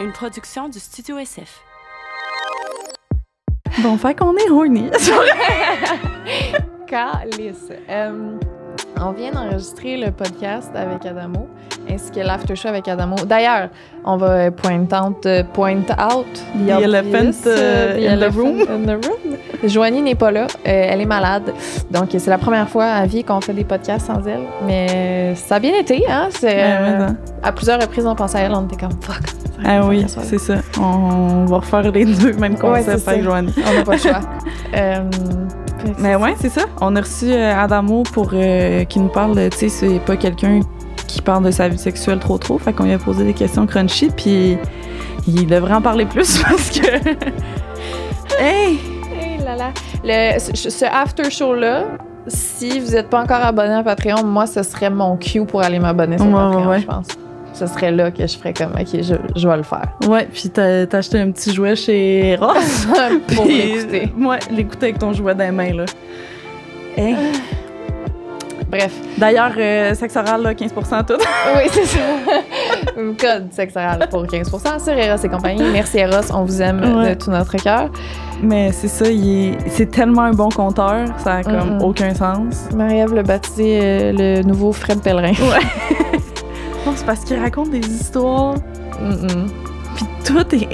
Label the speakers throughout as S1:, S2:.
S1: une production du Studio SF.
S2: Bon, fait qu'on est horny.
S1: Calice. Euh, on vient d'enregistrer le podcast avec Adamo, ainsi que l'after-show avec Adamo. D'ailleurs, on va point out, euh, point out the, elephant, euh, in, the room. Joanie n'est pas là, elle est malade. Donc, c'est la première fois à vie qu'on fait des podcasts sans elle.
S2: Mais
S1: ça a bien été, hein? Ben ben. à plusieurs reprises, on pensait à elle, on était comme
S2: fuck. Ah oui, c'est ça. On va refaire les deux même concepts avec hein, Joanne. On n'a pas le choix. Euh, mais ouais, c'est ça. On a reçu euh, Adamo pour euh, qui nous parle, tu sais, c'est pas quelqu'un qui parle de sa vie sexuelle trop trop. Fait qu'on lui a posé des questions crunchy, puis il devrait en parler plus parce que. hey!
S1: Hey là Le, ce, after show-là, si vous n'êtes pas encore abonné à Patreon, moi, ce serait mon cue pour aller m'abonner sur Patreon, je pense ce serait là que je ferais comme, OK,
S2: je, vais le faire. Ouais, puis t'as acheté un petit jouet chez Ross. pour euh, l'écouter. Ouais, l'écouter avec ton jouet dans les mains, là. Bref. D'ailleurs, Sexoral euh, sexe oral, là, 15 tout. oui, c'est ça. Code Sexoral
S1: pour 15 sur Eros et compagnie. Merci Eros, on vous aime de tout notre cœur. Mais c'est
S2: ça, c'est tellement un bon compteur, ça a comme aucun sens. Marie-Ève l'a baptisé euh, le nouveau Fred Pellerin. Ouais. Non, c'est parce qu'il raconte des histoires. Mm Puis tout est,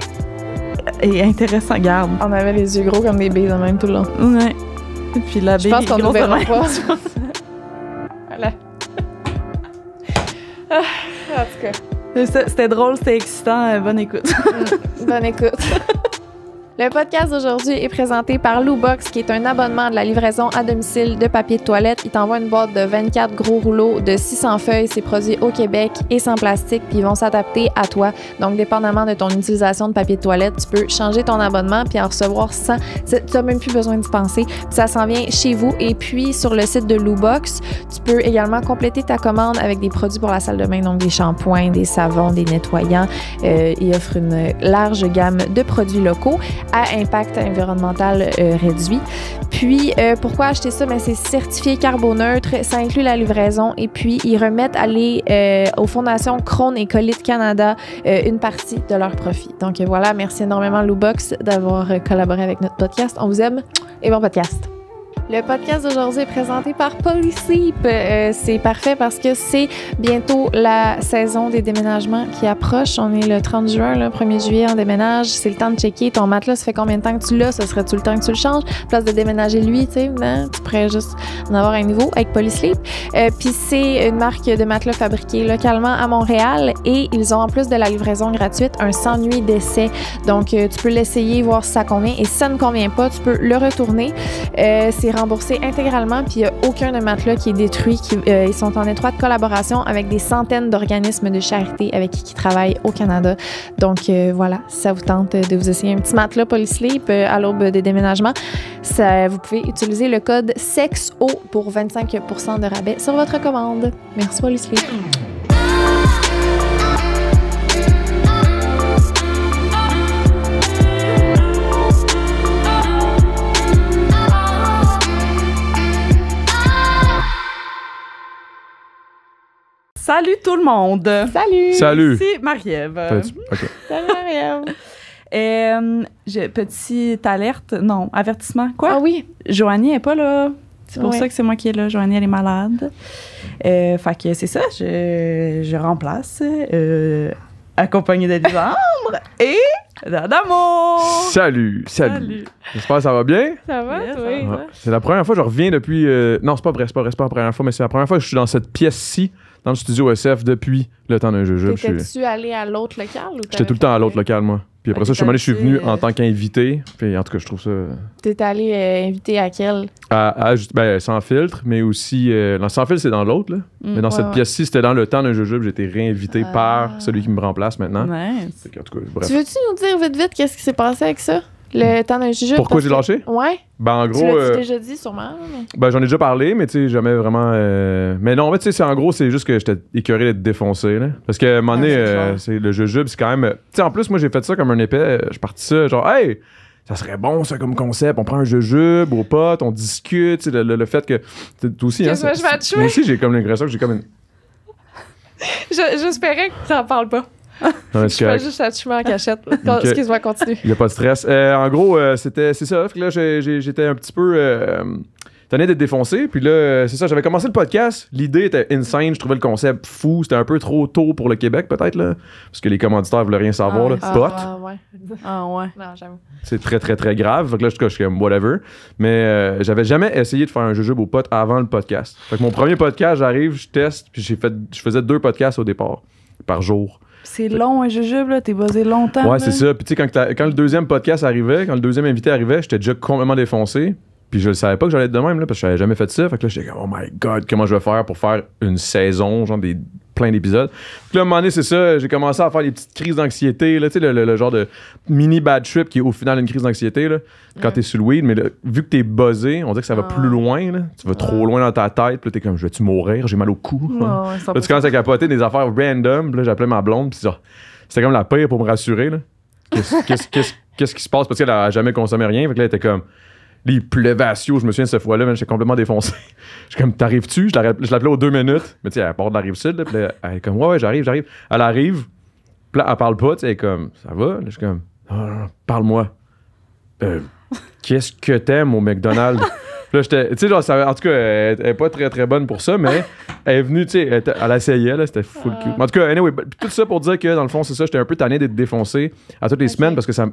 S2: est intéressant. garde. On avait les yeux gros comme des baies de même tout le long. Ouais. Puis la baie Je pense qu'on ne pas. voilà. Ah, en tout cas. C'était drôle, c'était excitant. Bonne écoute. Mm. bonne écoute. Le podcast d'aujourd'hui est présenté
S1: par Loubox, qui est un abonnement de la livraison à domicile de papier de toilette. Il t'envoie une boîte de 24 gros rouleaux de 600 feuilles. C'est produit au Québec et sans plastique, puis ils vont s'adapter à toi. Donc, dépendamment de ton utilisation de papier de toilette, tu peux changer ton abonnement puis en recevoir 100. Tu n'as même plus besoin de penser. ça s'en vient chez vous. Et puis, sur le site de Loubox, tu peux également compléter ta commande avec des produits pour la salle de bain, donc des shampoings, des savons, des nettoyants. Euh, ils offrent une large gamme de produits locaux à impact environnemental euh, réduit. Puis, euh, pourquoi acheter ça? mais' ben, c'est certifié carboneutre, ça inclut la livraison et puis ils remettent à euh, aux fondations Crone et Colite Canada une partie de leur profit. Donc voilà, merci énormément Loubox d'avoir collaboré avec notre podcast. On vous aime et bon podcast. Le podcast d'aujourd'hui est présenté par Polysleep. Euh, c'est parfait parce que c'est bientôt la saison des déménagements qui approche. On est le 30 juin, le 1er juillet, on déménage. C'est le temps de checker ton matelas. Ça fait combien de temps que tu l'as? Ce serait tout le temps que tu le changes? Place de déménager lui, tu sais, hein? tu pourrais juste en avoir un nouveau avec Polysleep. Euh, Puis c'est une marque de matelas fabriquée localement à Montréal et ils ont en plus de la livraison gratuite un 100 nuits d'essai. Donc euh, tu peux l'essayer, voir si ça convient et si ça ne convient pas, tu peux le retourner. Euh, c'est remboursé intégralement, puis il n'y a aucun de matelas qui est détruit. Qui, euh, ils sont en étroite collaboration avec des centaines d'organismes de charité avec qui ils travaillent au Canada. Donc euh, voilà, si ça vous tente de vous essayer un petit matelas Polysleep euh, à l'aube des déménagements, ça, vous pouvez utiliser le code SEXO pour 25 de rabais sur votre commande. Merci Polysleep.
S2: Salut tout le monde. Salut. Salut. C'est Marie-Ève. Salut Marie-Ève. Euh, petite alerte, non, avertissement. Quoi? Ah oui. Joanie n'est pas là. C'est pour ça que c'est moi qui est là. Joanie, elle est malade. Euh, fait que c'est ça, je, remplace, euh, accompagnée d'Elisandre et d'Adamo.
S3: Salut, salut, J'espère que ça va bien. Ça va, C'est la première fois que je reviens depuis. Euh, non, c'est pas pas c'est pas la première fois, mais c'est la première fois que je suis dans cette pièce-ci dans le studio SF depuis le temps d'un jeu. je
S1: tu allé à l'autre local ou J'étais tout le
S3: temps à l'autre local, moi. Puis après ça, je suis, venu en euh, tant qu'invité. Puis en tout cas, je trouve ça.
S1: T'es allé euh, invité à quel
S3: à, ben, Sans filtre, mais aussi. Euh, sans filtre, c'est dans l'autre, là. Mm, mais dans cette pièce-ci, c'était dans le temps d'un jeu-jeu. J'ai été réinvité ah. par celui qui me remplace maintenant. Nice. Tu veux-tu
S1: nous dire vite, vite, qu'est-ce qui s'est passé avec ça le temps d'un jujube. Pourquoi j'ai lâché? Ouais. Ben, en gros. Tu l'as euh, déjà dit, sûrement.
S3: Ben, j'en ai déjà parlé, mais tu sais, jamais vraiment. Euh, mais non, fait tu sais, en gros, c'est juste que j'étais écœuré d'être défoncé, là. Parce que, à un ah, euh, c'est le jujube, c'est quand même. Tu sais, en plus, moi, j'ai fait ça comme un épais. Je parti ça, genre, hey! Ça serait bon, ça, comme concept. On prend un jujube aux potes, on discute. Le, le, le, fait que. Toi aussi, hein, que hein, je vais Moi aussi, j'ai comme l'impression que j'ai comme une.
S1: J'espérais que tu n'en parles pas je fais juste en cachette. Excuse-moi, continue.
S3: Il n'y a pas de stress. Euh, en gros, euh, c'était, c'est ça. là, j'étais un petit peu. Euh, tenais d'être défoncé. Puis là, euh, c'est ça, j'avais commencé le podcast. L'idée était insane. Je trouvais le concept fou. C'était un peu trop tôt pour le Québec, peut-être, là. Parce que les commanditaires voulaient rien savoir, ah, là.
S2: Ah, ouais. Ah, ouais. Non,
S3: C'est très, très, très grave. Fait que là, je suis comme whatever. Mais j'avais jamais essayé de faire un jujube au pote avant le podcast. Fait mon premier podcast, j'arrive, je teste. Puis j'ai fait, je faisais deux podcasts au départ par jour.
S2: C'est long, un hein, jujube, là. T'es basé longtemps. Ouais, c'est ça.
S3: Puis, tu sais, quand, le deuxième podcast arrivait, quand le deuxième invité arrivait, j'étais déjà complètement défoncé. Puis, je ne savais pas que j'allais être de même, là, parce que j'avais jamais fait ça. Fait que là, j'étais comme, oh my god, comment je vais faire pour faire une saison, genre des plein d'épisodes. Puis là, à un moment donné, c'est ça, j'ai commencé à faire des petites crises d'anxiété, tu sais, le, genre de mini bad trip qui est au final une crise d'anxiété, là, quand t'es sous le weed, mais vu que t'es buzzé, on dirait que ça va plus loin, là, tu vas trop loin dans ta tête, puis là, t'es comme, je vais-tu mourir, j'ai mal au cou. là, tu commences à capoter des affaires random, là, j'appelais ma blonde, puis c'était comme la pire pour me rassurer, là. Qu'est-ce, qui se passe? Parce qu'elle a jamais consommé rien, fait que là, elle était comme les il je me souviens ce fois-là, j'étais complètement défoncé. je suis comme, t'arrives-tu? Je l'appelais aux deux minutes. Mais tu sais, à part de la rive sud, elle est comme, ouais, ouais, j'arrive, j'arrive. Elle arrive, elle parle pas, tu sais, comme, ça va? je suis comme, parle-moi. Euh, qu'est-ce que t'aimes au McDonald's? en tout cas, elle, pas très très bonne pour ça, mais elle est venue, tu sais, elle, essayait, c'était full ah. cute. en tout cas, anyway, tout ça pour dire que dans le fond, c'est ça, j'étais un peu tanné d'être défoncé à toutes les semaines parce que ça,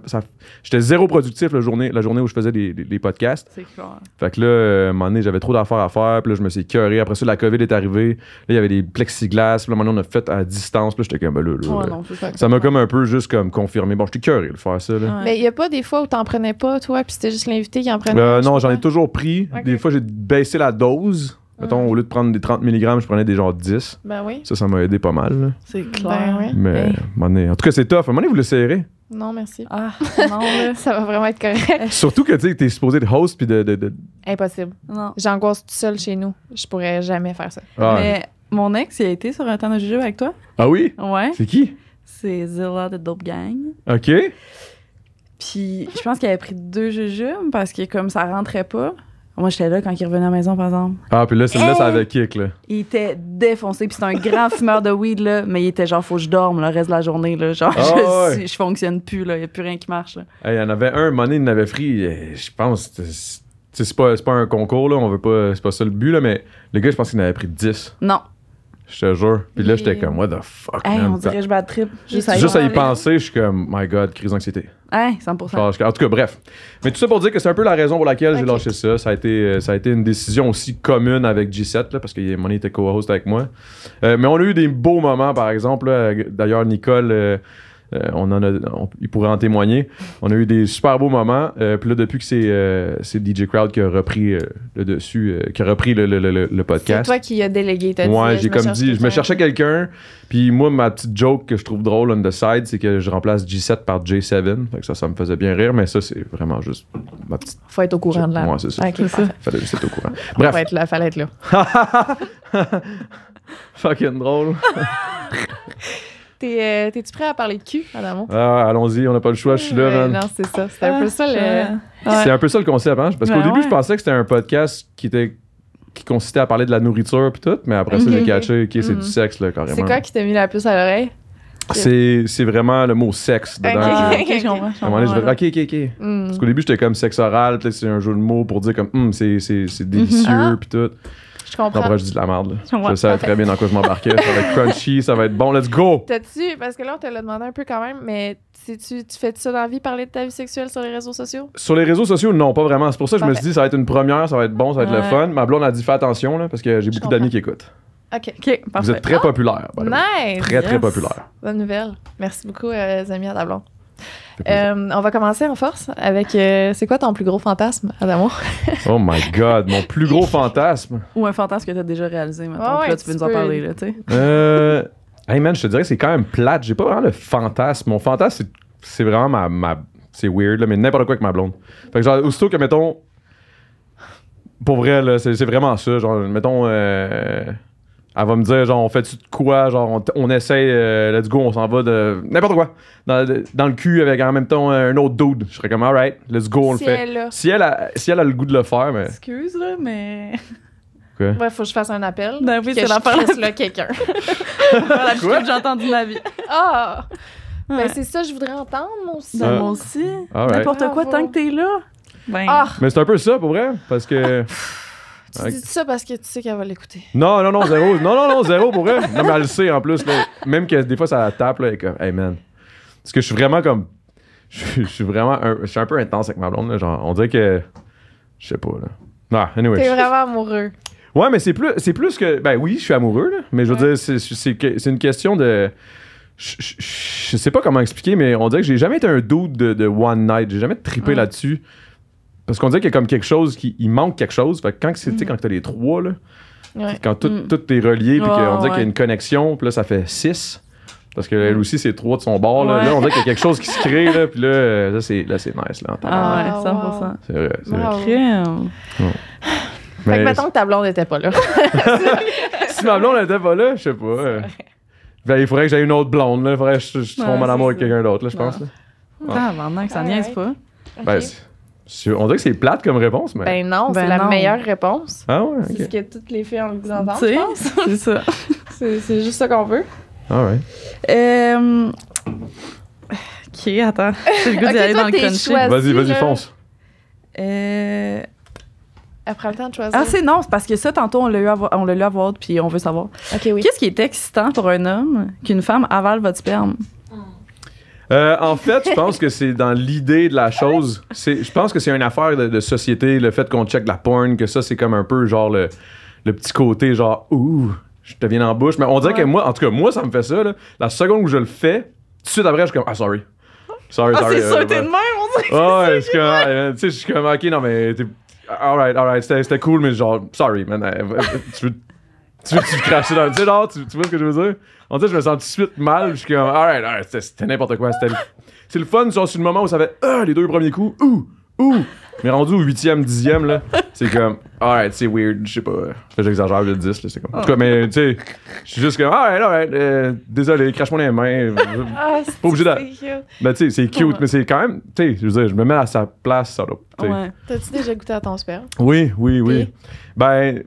S3: j'étais zéro productif la journée, la journée où je faisais des, podcasts. C'est clair. Fait que là, à euh, un moment donné, j'avais trop d'affaires à faire, puis là, je me suis curé. Après ça, la COVID est arrivée. Là, il y avait des plexiglas, puis là, maintenant, on a fait à distance, puis là, j'étais comme, ben là, ça, m'a comme un peu juste comme confirmé. Bon, j'étais curé de faire ça,
S1: Mais il y a pas des fois où t'en prenais pas, toi, puis c'était juste l'invité qui en prenait euh, Non, j'en
S3: ai toujours pris. Des fois, j'ai baissé la dose. Mettons, au lieu de prendre des 30 mg, je prenais des genre 10. Ben oui. Ça, ça m'a aidé pas mal.
S1: C'est ben clair. Mais
S3: mané, en tout cas, c'est tough. À un moment vous le serrez.
S1: Non, merci. Ah, non, ça va vraiment être correct. Euh, Surtout
S3: que tu es supposé de host puis de, de, de,
S1: Impossible. Non. J'angoisse tout seul chez nous. Je pourrais jamais faire ça.
S3: Ah, Mais
S2: mon ex, il a été sur un temps de jeu avec toi.
S3: Ah oui? Ouais. C'est
S2: qui? C'est Zilla de Dope Gang. OK. Puis je pense qu'il avait pris deux jujubes parce que comme ça rentrait pas, moi, j'étais là quand il revenait à la maison, par exemple. Ah, puis là, c'est là, ça avait kick, là. Il était défoncé, puis c'était un grand fumeur de weed, là. Mais il était genre, faut que je dorme le reste de la journée, là. Genre, ah je, fonctionne plus, là. Il n'y a plus rien qui marche, là.
S3: il y en avait un, Money, il en avait pris, je pense. C'est pas, pas un concours, là. On veut pas. C'est pas ça le but, là. Mais le gars, je pense qu'il en avait pris 10. Non, je te jure. Puis là, j'étais comme, what the fuck, hey, On dirait que
S2: je vais trip. Juste, à, juste à y penser,
S3: je suis comme, my god, crise d'anxiété.
S2: 100%. en
S3: tout cas, bref. Mais tout ça pour dire que c'est un peu la raison pour laquelle j'ai lâché ça. Ça a, été, euh, ça a été une décision aussi commune avec G7, là, parce que Money était co-host avec moi. Euh, mais on a eu des beaux moments, par exemple. D'ailleurs, Nicole. Euh, euh, on en a, il pourrait en témoigner. On a eu des super beaux moments. Euh, puis là, depuis que c'est euh, DJ Crowd qui a repris le dessus, qui a repris le, le, le, le podcast. C'est toi
S1: qui as délégué,
S2: t'as ouais, j'ai comme dit, je me cherchais
S3: quelqu'un. Puis moi, ma petite joke que je trouve drôle on the side, c'est que je remplace G7 par J7. Fait ça, ça me faisait bien rire, mais ça, c'est vraiment juste ma petite. Faut
S1: être au courant de là. Ouais, c'est ça. Faut
S3: être au courant. Bref. Faut
S1: être fallait être là.
S3: Fucking drôle.
S1: T'es, euh, tu prêt à parler de cul,
S2: madame
S3: Ah, allons-y, on n'a pas le choix, je suis là,
S2: c'est un peu ça le.
S3: concept, hein? Parce qu'au ben début, je pensais que c'était un podcast qui était qui consistait à parler de la nourriture puis tout, mais après ça, j'ai catché, ok, c'est du mm. sexe, là, carrément. C'est quoi
S1: qui t'a mis la puce à l'oreille?
S3: C'est vraiment le mot sexe dedans. Ok, ok, ok, mm. Parce qu'au début, j'étais comme sexe oral, c'est un jeu de mots pour dire comme, hmm, c'est délicieux, mm-hmm. puis tout.
S1: Je comprends. Non, je dis
S3: de la merde, Je, savais très bien dans quoi je m'embarquais. ça va être crunchy, ça va être bon, let's go!
S1: T'as-tu, parce que là, on te l'a demandé un peu quand même, mais tu, tu fais ça dans la vie, parler de ta vie sexuelle sur les réseaux sociaux?
S3: Sur les réseaux sociaux, non, pas vraiment. C'est pour ça que je me suis dit, ça va être une première, ça va être bon, ça va être le fun. Ma blonde a dit, fais attention, là, parce que j'ai beaucoup d'amis qui écoutent.
S1: OK, OK, parfait. Vous êtes très oh! populaire.
S3: nice! Très, très populaire.
S1: Bonne nouvelle. Merci beaucoup, euh, les à la blonde. Euh, on va commencer en force avec euh, c'est quoi ton plus gros fantasme,
S2: d'amour?
S3: oh my God, mon plus gros fantasme.
S2: Ou un fantasme que tu as déjà réalisé maintenant. là, tu peux nous en parler, là, tu sais.
S3: Euh, hey man, je te dirais que c'est quand même plate. J'ai pas vraiment le fantasme. Mon fantasme, c'est vraiment ma. c'est weird, là, mais n'importe quoi avec ma blonde. Fait que genre, aussitôt que, mettons. Pour vrai, là, c'est vraiment ça. Genre, mettons. Elle va me dire, genre, on fait-tu de quoi? Genre, on, on essaye, euh, let's go, on s'en va de n'importe quoi. Dans, le cul avec en même temps un autre dude. Je serais comme, alright, let's go, on le fait. Si, elle a, si elle a le goût de le faire, mais.
S2: Excuse, là, mais. Quoi? Ouais, faut que je fasse un appel. Ben oui, c'est laisse là quelqu'un. voilà, que j'ai entendu ma
S1: Ah! Ben c'est ça, je voudrais entendre, mon aussi. Ben, moi aussi.
S3: Ah, n'importe quoi, tant
S1: que t'es là. Ben. Ah!
S3: Mais c'est un peu ça, pour vrai, parce que. Tu dis
S1: ça parce que tu sais qu'elle va l'écouter.
S3: Non, non, non, zéro. non, non, non, zéro pour elle. Non, mais elle le sait en plus. Même que des fois, ça la tape, là, et comme, hey man. Parce que je suis vraiment comme. Je, suis vraiment. Un, je suis un peu intense avec ma blonde, là. Genre, on dirait que. Je sais pas, là. Ah, anyway. T'es
S1: vraiment amoureux.
S3: Ouais, mais c'est plus, c'est plus que. Ben oui, je suis amoureux, là. Mais je veux dire, c'est une question de. Je, sais pas comment expliquer, mais on dirait que j'ai jamais été un doute de, One Night. J'ai jamais trippé là-dessus. Parce qu'on dit qu'il y a comme quelque chose, qui, il manque quelque chose. Fait que quand c'est, mm. quand t'as les trois, là, quand mm. tout, est relié, puis qu'on dit qu'il y a une connexion, puis là, ça fait six. Parce que elle mm. aussi, c'est trois de son bord. Là. là on dirait qu'il y a quelque chose qui se crée. Là, puis là, là c'est, là, c'est nice. Là, ah
S2: ouais, 100%. Ah,
S3: c'est vrai. C'est
S1: vrai. Mais fait que mettons que ta blonde n'était pas là.
S3: si ma blonde n'était pas là, je sais pas. Ben, il faudrait que j'aie une autre blonde. Là. Il faudrait que je, je ouais, tombe en amour avec quelqu'un d'autre, là, je pense. Ah,
S2: maintenant que ça niaise pas.
S3: Ben, on dirait que c'est plate comme réponse, mais. Ben
S2: non, c'est ben la meilleure réponse. Ah ouais? C'est ce que toutes les filles en entendre, je pense. c'est ça. c'est juste ça qu'on veut. Ah ouais. Euh, ok, attends. J'ai le goût d'aller dans le crunchy. Vas-y, vas-y, fonce.
S1: Euh... Après le temps de choisir. Ah, c'est
S2: non, c'est parce que ça, tantôt, on l'a eu à l'a lu à voir, puis on veut savoir. OK, oui. Qu'est-ce qui est excitant pour un homme qu'une femme avale votre sperme?
S3: Euh, en fait, je pense que c'est dans l'idée de la chose. Je pense que c'est une affaire de, de société, le fait qu'on check la porn, que ça, c'est comme un peu genre le, petit côté, genre, ouh, je te viens en bouche. Mais on dirait que moi, en tout cas, moi, ça me fait ça. Là. La seconde où je le fais, tout de suite après, je suis comme, ah, sorry. Sorry, ah, sorry. C'est ça euh, t'es de même, on dirait. Oh, c'est ah, Tu sais, je suis comme, ok, non, mais t'es. Alright, alright, c'était cool, mais genre, sorry, man. Euh, euh, tu veux tu veux que tu craches dans Tu tu, vois ce que je veux dire? On dirait, je me sens tout de suite mal. Je suis comme, alright, alright, c'était n'importe quoi. C'est le fun, C'est sur le moment où ça fait, ah, les deux premiers coups, ouh, ouh. Mais rendu au huitième, dixième, là, c'est comme, alright, c'est weird, je sais pas. J'exagère le 10, là, c'est comme. En tout cas, mais, tu sais, je suis juste comme, alright, alright, euh, désolé, crache-moi les mains. ah, pas obligé de. Ben, tu sais, c'est cute, mais c'est quand même, tu sais, je veux dire, je me mets à sa place, ça, là. Ouais. T'as-tu
S1: déjà goûté à ton sperme?
S3: Oui, oui, oui. Ben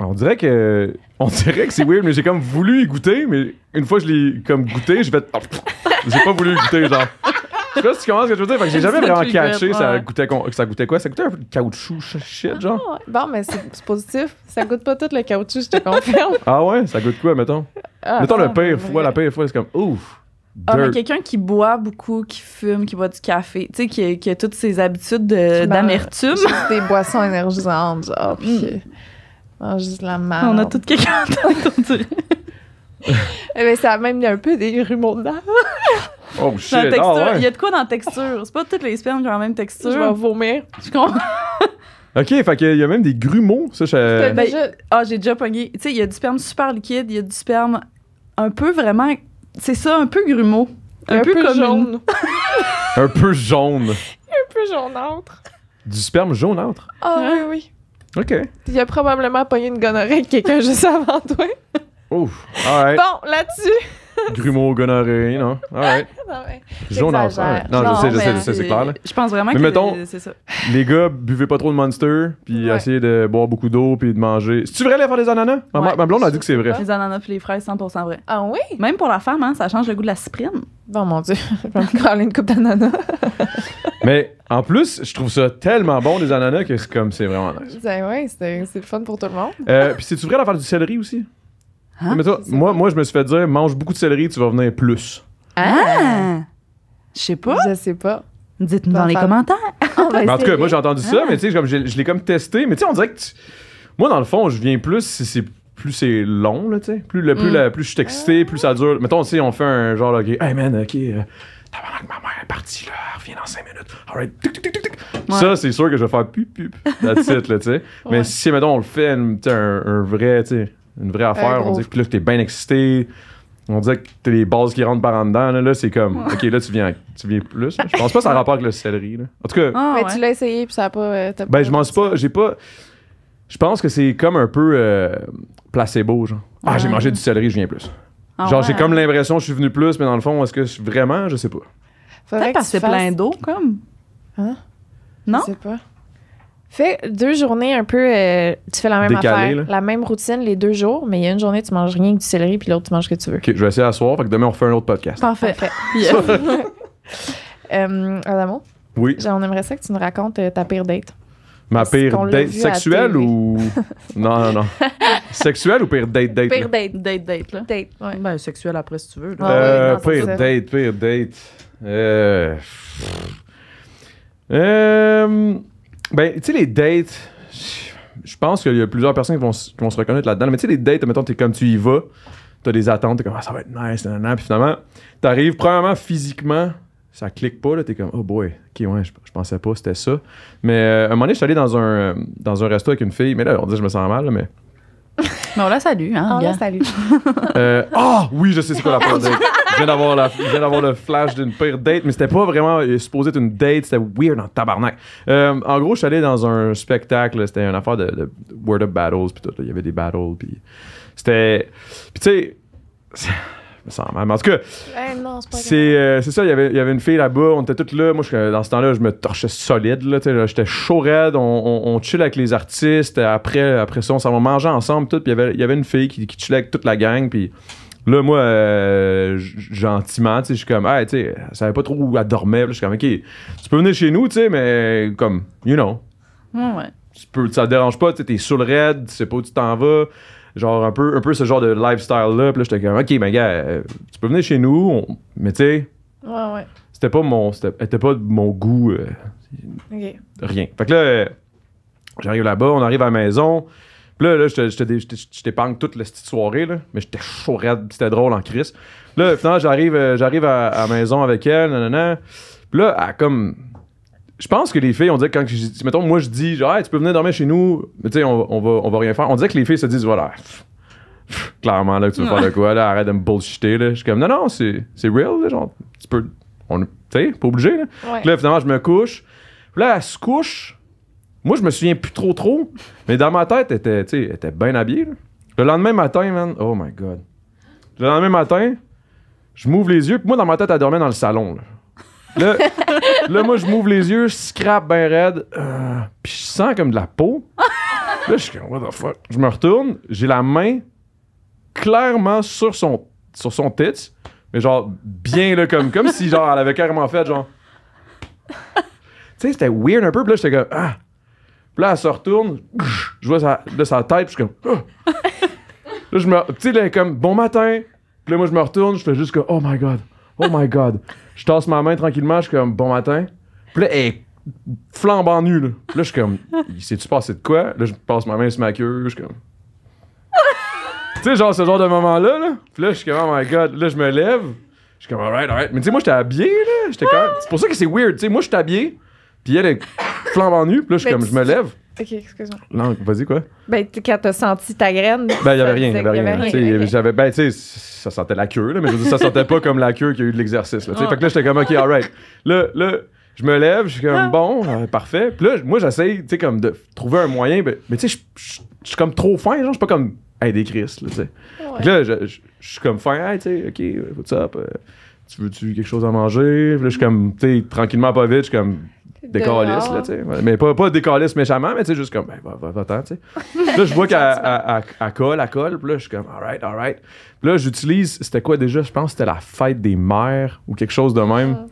S3: on dirait que. On dirait que c'est weird, mais j'ai comme voulu y goûter, mais une fois que je l'ai comme goûté, j'ai fait. j'ai pas voulu y goûter, genre. Je sais pas si tu commences ce que je veux dire. Fait que j'ai jamais vraiment catché que ça, goûtait, ça goûtait quoi. Ça goûtait un peu de caoutchouc shit, ah, genre.
S1: Bon, mais c'est positif. Ça goûte pas tout le caoutchouc, je te confirme.
S3: Ah ouais, ça goûte quoi, mettons? Ah, mettons le ah, pain, fois, la pain, fois, c'est comme ouf. Ah, mais quelqu'un
S2: qui boit beaucoup, qui fume, qui boit du café, tu sais, qui, a toutes ses habitudes ben, d'amertume. des boissons énergisantes, genre. Mm. Oh, juste la merde. On a tout quelqu'un on dirait. Eh bien, ça a même un peu des grumeaux dedans.
S3: oh shit! Ah, il y a de
S2: quoi dans la texture? C'est pas toutes les spermes qui ont la même texture. Je vais vomir. Tu comprends?
S3: OK, fait qu'il y a même des grumeaux, ça, je... Ben,
S2: ah, j'ai déjà pogné. Tu sais, il y a du sperme super liquide, il y a du sperme un peu vraiment... C'est ça, un peu grumeau. Un, un, peu, jaune.
S3: un peu jaune.
S1: un peu jaunâtre.
S3: Du sperme jaunâtre?
S1: Ah oui, oui. OK. Il a probablement pogné une gonorrhée avec quelqu'un juste avant toi.
S3: Ouf. All right.
S1: Bon, là-dessus.
S3: Grumeau, gonorrhée, non? All right. Jaune en Non, je sais, je sais, c'est clair. Je pense vraiment Mais que mettons- Les gars, buvez pas trop de Monster, puis essayez de boire beaucoup d'eau, puis de manger. C'est-tu vrai, aller faire des ananas? Ma- blonde a dit que c'est vrai. Les
S2: ananas puis les fraises, 100% vrai. Ah oui? Même pour la femme, hein, ça change le goût de la cyprine. Bon, mon Dieu, je vais me coller une coupe d'ananas.
S3: Mais en plus, je trouve ça tellement bon, les ananas, que c'est comme, c'est vraiment nice.
S1: Ben c'est c'est le fun pour tout le monde.
S3: Euh, puis c'est-tu vrai, faire du céleri aussi? Hein? Mais toi, moi, moi, je me suis fait dire, mange beaucoup de céleri, tu vas venir plus.
S2: Ah! ah! Je sais pas. Je sais pas. Dites-nous dans les commentaires. en tout cas, moi, j'ai entendu ça, ah. mais
S3: tu sais, je l'ai comme testé. Mais tu sais, on dirait que. Moi, dans le fond, je viens plus si c'est plus c'est long, là, tu sais. Plus, le, plus, mm. la, plus je suis excité, ah. plus ça dure. Mettons, tu sais, on fait un genre, OK, hey man, OK, euh, que ma mère est partie, là, elle revient dans 5 minutes. All right, tic, tic, tic, ouais. Ça, c'est sûr que je vais faire pup, pup, la là, tu sais. Mais si, mettons, on le fait, un, un vrai, tu sais, une vraie affaire. on dit que là, es bien excité. On dirait que t'as les bases qui rentrent par en dedans. Là, c'est comme, OK, là, tu viens, tu viens plus. Je pense pas que ça a rapport avec le céleri. En tout cas. Ah, mais tu
S1: l'as essayé, puis ça a pas. Euh, ben, je
S3: m'en suis pas. J'ai pas. Je pense que c'est comme un peu euh, placebo, genre. Ah, j'ai mangé du céleri, je viens plus. Ah, genre, j'ai comme l'impression que je suis venu plus, mais dans le fond, est-ce que vraiment, je sais pas.
S2: Peut-être parce que c'est plein d'eau, comme. Hein? Non? Je sais pas.
S1: Fais deux journées un peu. Euh, tu fais la même affaire. La même routine les deux jours, mais il y a une journée, tu manges rien que du céleri, puis l'autre, tu manges ce que tu
S3: veux. Ok, je vais essayer à soir, fait que demain, on fait un autre podcast.
S1: Parfait. Yes. euh, Adamo, Oui. on aimerait ça que tu nous racontes euh, ta pire date.
S3: Ma pire date sexuelle ou. Non, non, non. sexuelle ou pire date, date? Pire
S2: date, date, date, là. Date, ouais. Ben, sexuelle après, si tu veux. Ah euh, pire date,
S3: pire date. Euh, ben, tu sais, les dates, je pense qu'il y a plusieurs personnes qui vont, se reconnaître là-dedans. Mais tu sais, les dates, mettons, t'es comme tu y vas, t'as des attentes, t'es comme ah, ça va être nice, nanana. Puis finalement, t'arrives, premièrement, physiquement, ça clique pas, là, t'es comme oh boy, ok, ouais, je, pensais pas, c'était ça. Mais à euh, un moment donné, je suis allé dans un, euh, dans un resto avec une fille, mais là, on dit, je me sens mal, mais
S2: mais on la salue, hein. On la
S3: euh, oh, oui, je sais ce quoi la pire date. Je viens d'avoir, le flash d'une pire date, mais c'était pas vraiment euh, supposé être une date, c'était weird en tabarnak. Euh, en gros, je suis allé dans un spectacle, c'était une affaire de, Word Up Battles, puis il y avait des battles, puis c'était. Puis tu sais en tout cas, euh, c'est ça, il y, avait, y avait une fille là-bas, on était toutes là. Moi, dans ce temps-là, je me torchais solide. Là, J'étais chaud raide, on, on, avec les artistes. Après, après ça, on s'en va ensemble. il y avait, une fille qui, chillait avec toute la gang. Puis là, moi, euh, gentiment, je suis comme, hey, tu sais, ça savait pas trop où elle dormait. Je suis comme, ok, tu peux venir chez nous, tu sais, mais comme, you know. Tu peux, ça te dérange pas, tu es sur le raid, tu sais pas où tu t'en vas genre un peu, un peu ce genre de lifestyle-là. Puis là, j'étais comme, OK, ben gars, euh, tu peux venir chez nous, mais tu sais. Ouais, ouais. C'était pas mon, c'était, pas mon goût. Euh, rien. Fait que là, j'arrive là-bas, on arrive à la maison. Puis là, là je t'épargne toute la petite soirée, là, mais j'étais chaud c'était drôle en crise. Là, finalement, j'arrive, euh, j'arrive à, la maison avec elle, Puis là, elle, comme je pense que les filles, on dirait quand je, mettons, moi je dis, genre, tu peux venir dormir chez nous, mais tu sais, on, va, on va rien faire. On dirait que les filles se disent, voilà, clairement, là, tu veux faire de quoi, là, arrête de me bullshiter, là. Je suis comme, non, non, c'est, c'est real, là, genre, tu peux, tu sais, pas obligé, là. Là, finalement, je me couche. Puis là, elle se couche. Moi, je me souviens plus trop, trop, mais dans ma tête, elle était, tu sais, elle était bien habillée, Le lendemain matin, man, oh my god. Le lendemain matin, je m'ouvre les yeux, puis moi, dans ma tête, elle dormait dans le salon, Là, Là, moi, je m'ouvre les yeux, je scrape bien raide, euh, puis je sens comme de la peau. Là, je suis comme, what the fuck? Je me retourne, j'ai la main clairement sur son, sur son tits, mais genre, bien là, comme, comme si, genre, elle avait carrément fait, genre. tu sais, c'était weird un peu, puis là, j'étais comme, ah. Puis là, elle se retourne, je vois sa, de sa tête, puis je suis comme, ah. Là, je me. Tu sais, comme, bon matin. Puis là, moi, je me retourne, je fais juste comme, oh my god. Oh my God. Je tasse ma main tranquillement, je suis comme, bon matin. Puis là, elle est flambant nue, là. Puis là, je suis comme, il s'est-tu passé de quoi? Là, je passe ma main sur ma queue, je suis comme. tu sais, genre, ce genre de moment-là, là. Puis là, je suis comme, oh my God. Là, je me lève. Je suis comme, alright, alright. Mais tu sais, moi, j'étais habillé, là. J'étais comme, C'est pour ça que c'est weird. Tu sais, moi, suis habillé. Puis elle est flambant nue. Puis là, je suis comme, je me lève. Ok, excuse-moi. Non, vas-y quoi?
S1: Ben, quand t'as senti ta graine. Ben, il avait rien. Il avait
S3: rien. J'avais, ben, tu sais, ça sentait la queue, là, mais je veux ça sentait pas comme la queue qui a eu de l'exercice. Là, ah. Fait que là, j'étais comme, ok, alright. Là, là, je me lève, je suis comme, ah. bon, euh, parfait. Puis là, moi, j'essaye, tu sais, comme de trouver un moyen. Mais, ben, mais tu sais, je suis comme trop fin, genre, je suis pas comme, hey, des Chris, là, tu sais. Là, je suis comme fin, hey, tu sais, ok, what's up? Euh, tu veux-tu quelque chose à manger? Puis là, je suis comme, tu sais, tranquillement, pas vite, je suis comme, décalisse, là, tu sais. Mais pas, pas décalisse méchamment, mais tu sais, juste comme, ben, va-t'en, tu sais. là, je vois qu'elle colle, elle colle, puis là, je suis comme, alright, alright. Puis là, j'utilise, c'était quoi déjà? Je pense que c'était la fête des mères ou quelque chose de même. Ah.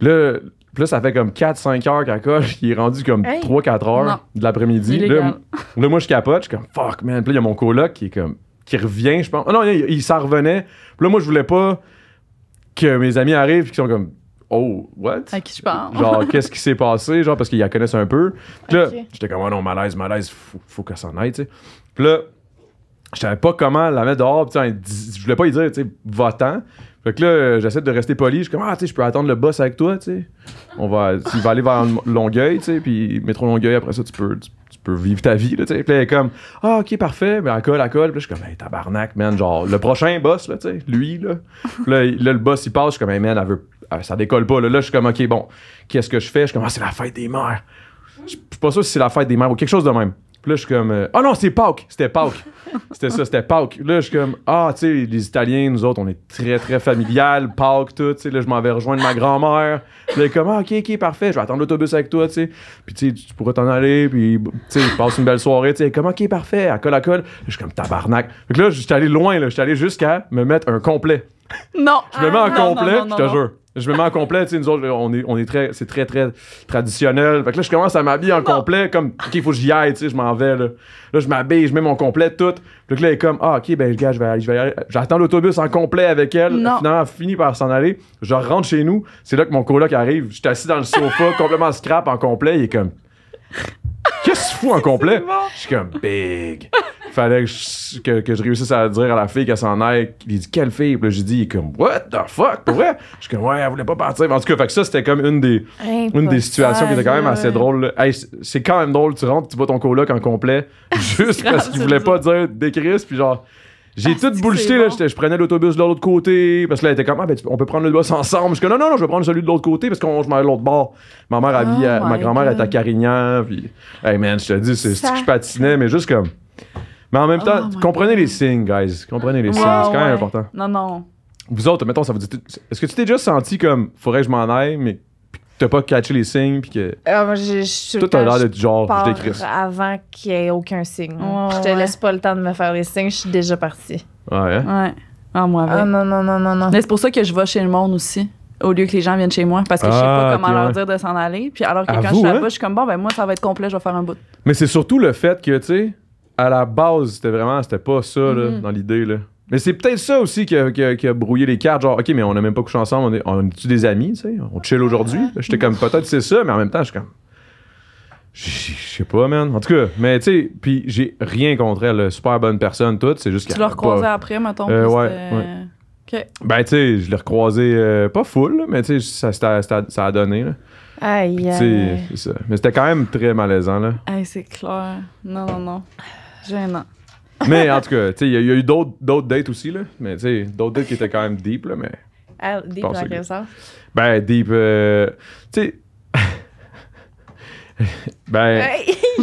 S3: là, là, ça fait comme 4-5 heures qu'elle colle, il est rendu comme 3-4 heures de l'après-midi. Là, là, moi, je capote, je suis comme, fuck, man. Puis là, il y a mon coloc qui est comme, qui revient, je pense. Ah non, il, s'en revenait. là, moi, je voulais pas que mes amis arrivent qui sont comme, oh, what?
S2: À qui je parle? Genre, qu'est-ce
S3: qui s'est passé? Genre, parce qu'ils la connaissent un peu. Puis là, j'étais comme, oh non, malaise, malaise, faut, faut qu'elle s'en aille, tu sais. Puis là, je savais pas comment la mettre dehors, sais, je voulais pas lui dire, tu sais, va-t'en. Fait que là, j'essaie de rester poli. Je suis comme, ah, tu sais, je peux attendre le boss avec toi, tu sais. On va, il va aller vers Longueuil, tu sais, puis métro Longueuil, après ça, tu peux, tu, peux vivre ta vie, là, tu sais. Puis là, elle est comme, ah, ok, parfait, mais elle colle, colle. Puis là, je suis comme, hey, tabarnak, man, genre, le prochain boss, là, tu sais, lui, là. là, le boss, il passe, je suis comme, hey, man, elle veut ah, ça décolle pas. Là, là je suis comme, OK, bon, qu'est-ce que je fais? Je commence, ah, c'est la fête des mères. Je suis pas sûr si c'est la fête des mères ou quelque chose de même. Puis là, je suis comme, euh, ah non, c'est Pauk. C'était Pauk. c'était ça, c'était Pauk. Là, je suis comme, ah, tu sais, les Italiens, nous autres, on est très, très familial, Pauk tout. Tu sais, là, je m'en vais rejoindre ma grand-mère. Puis là, comme, ah, ok, ok, parfait, je vais attendre l'autobus avec toi, tu sais. Puis, tu pourras t'en aller, puis, tu sais, passe une belle soirée, tu sais. Comme, ok, parfait, à colle à colle. je suis comme, tabarnak. là, je suis allé loin, là. Je suis allé jusqu'à me mettre un complet.
S2: Non. Je me mets en ah, complet, je te jure.
S3: Je me mets en complet, tu sais, nous autres, on est, on est très, c'est très, très traditionnel. Fait que là, je commence à m'habiller en complet, comme, OK, il faut que j'y aille, tu sais, je m'en vais, là. Là, je m'habille, je mets mon complet, tout. Puis là, elle est comme, ah, OK, ben, le gars, je vais, je vais aller. J'attends l'autobus en complet avec elle. Finalement, elle finit par s'en aller. Je rentre chez nous. C'est là que mon coloc arrive. Je suis assis dans le sofa, complètement scrap en complet. Il est comme, qu'est-ce que tu fous en complet? Je suis comme, big. Fallait que je, réussisse à dire à la fille qu'elle s'en aille. Il dit, quelle fille? Puis là, j'ai comme, what the fuck? Pour vrai? Je suis comme, ouais, elle voulait pas partir. En tout cas, fait que ça, c'était comme une des,
S2: une des situations qui était quand même assez
S3: drôle. c'est quand même drôle. Tu rentres, tu vois ton coloc en complet juste parce qu'il voulait pas dire des crises. Puis genre, j'ai tout bullshité, là. Je prenais l'autobus de l'autre côté. Parce que là, elle était comme, ah, ben, on peut prendre le bus ensemble. Je que non, non, non, je vais prendre celui de l'autre côté parce qu'on je m'en l'autre bord. Ma mère, a oh vie, ma grand-mère est à Carignan. Puis, hey man, je te dis, c'est que je patinais, mais juste comme. Mais en même oh temps, comprenez les signes, guys. Comprenez les ah signes. C'est quand même important. Non, non. Vous autres, mettons, ça vous dit. Est-ce que tu t'es déjà senti comme, faudrait que je m'en aille, mais t'as pas catché les signes puis que ah, tout a l'air de genre je décris
S1: avant qu'il y ait aucun signe je te laisse pas le temps de me faire les signes je suis déjà
S2: partie ouais hein? ouais ah, moi ah non non non non non mais c'est pour ça que je vais chez le monde aussi au lieu que les gens viennent chez moi parce que je sais pas ah, comment leur dire de s'en aller puis alors que quand je suis là-bas hein? je suis comme bon ben moi ça va être complet je vais faire un bout
S3: mais c'est surtout le fait que tu sais à la base c'était vraiment c'était pas ça là, mm-hmm. dans l'idée là mais c'est peut-être ça aussi qui a, brouillé les cartes. Genre, OK, mais on n'a même pas couché ensemble. On est, on est des amis, tu sais? On chill aujourd'hui. J'étais comme, peut-être c'est ça, mais en même temps, je suis comme. Je sais pas, man. En tout cas, mais tu sais, puis j'ai rien contre elle. Super bonne personne, tout. C'est juste Tu l'as recroisé après,
S2: mettons. Euh, ouais,
S3: ouais. Ben, tu sais, je l'ai recroisé euh, pas full, mais tu sais, ça, a donné. Là. Aïe, sais, c'est Ça. Mais c'était quand même très malaisant, là.
S2: Aïe, c'est clair. Non, non, non. Gênant
S3: mais en tout cas, il y, a eu d'autres dates aussi, là. Mais d'autres dates qui étaient quand même deep, là, mais. Ah, deep dans quel sens? Ben, deep. Euh, tu sais. ben.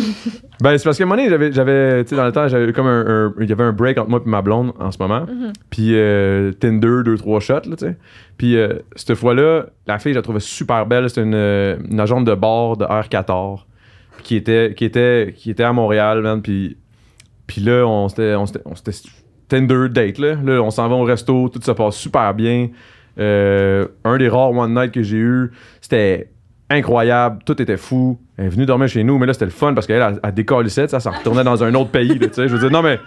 S3: ben, c'est parce qu'à un moment donné, j'avais. Tu sais, dans le temps, j'avais comme un. Il y avait un break entre moi et ma blonde en ce moment. Mm-hmm. Puis euh, Tinder, deux, trois shots, là, tu sais. Puis euh, cette fois-là, la fille, je la trouvais super belle. C'était une, agente de bord de R14 qui était, qui était, qui était à Montréal, man. Puis puis là, on s'était, on, date, là. on s'en va au resto, tout se passe super bien. Euh, un des rares one night que j'ai eu, c'était incroyable, tout était fou. Elle est venue dormir chez nous, mais là, c'était le fun parce qu'elle, elle, elle décollissait, ça, ça retournait dans un autre pays, tu sais. Je veux dire, non, mais.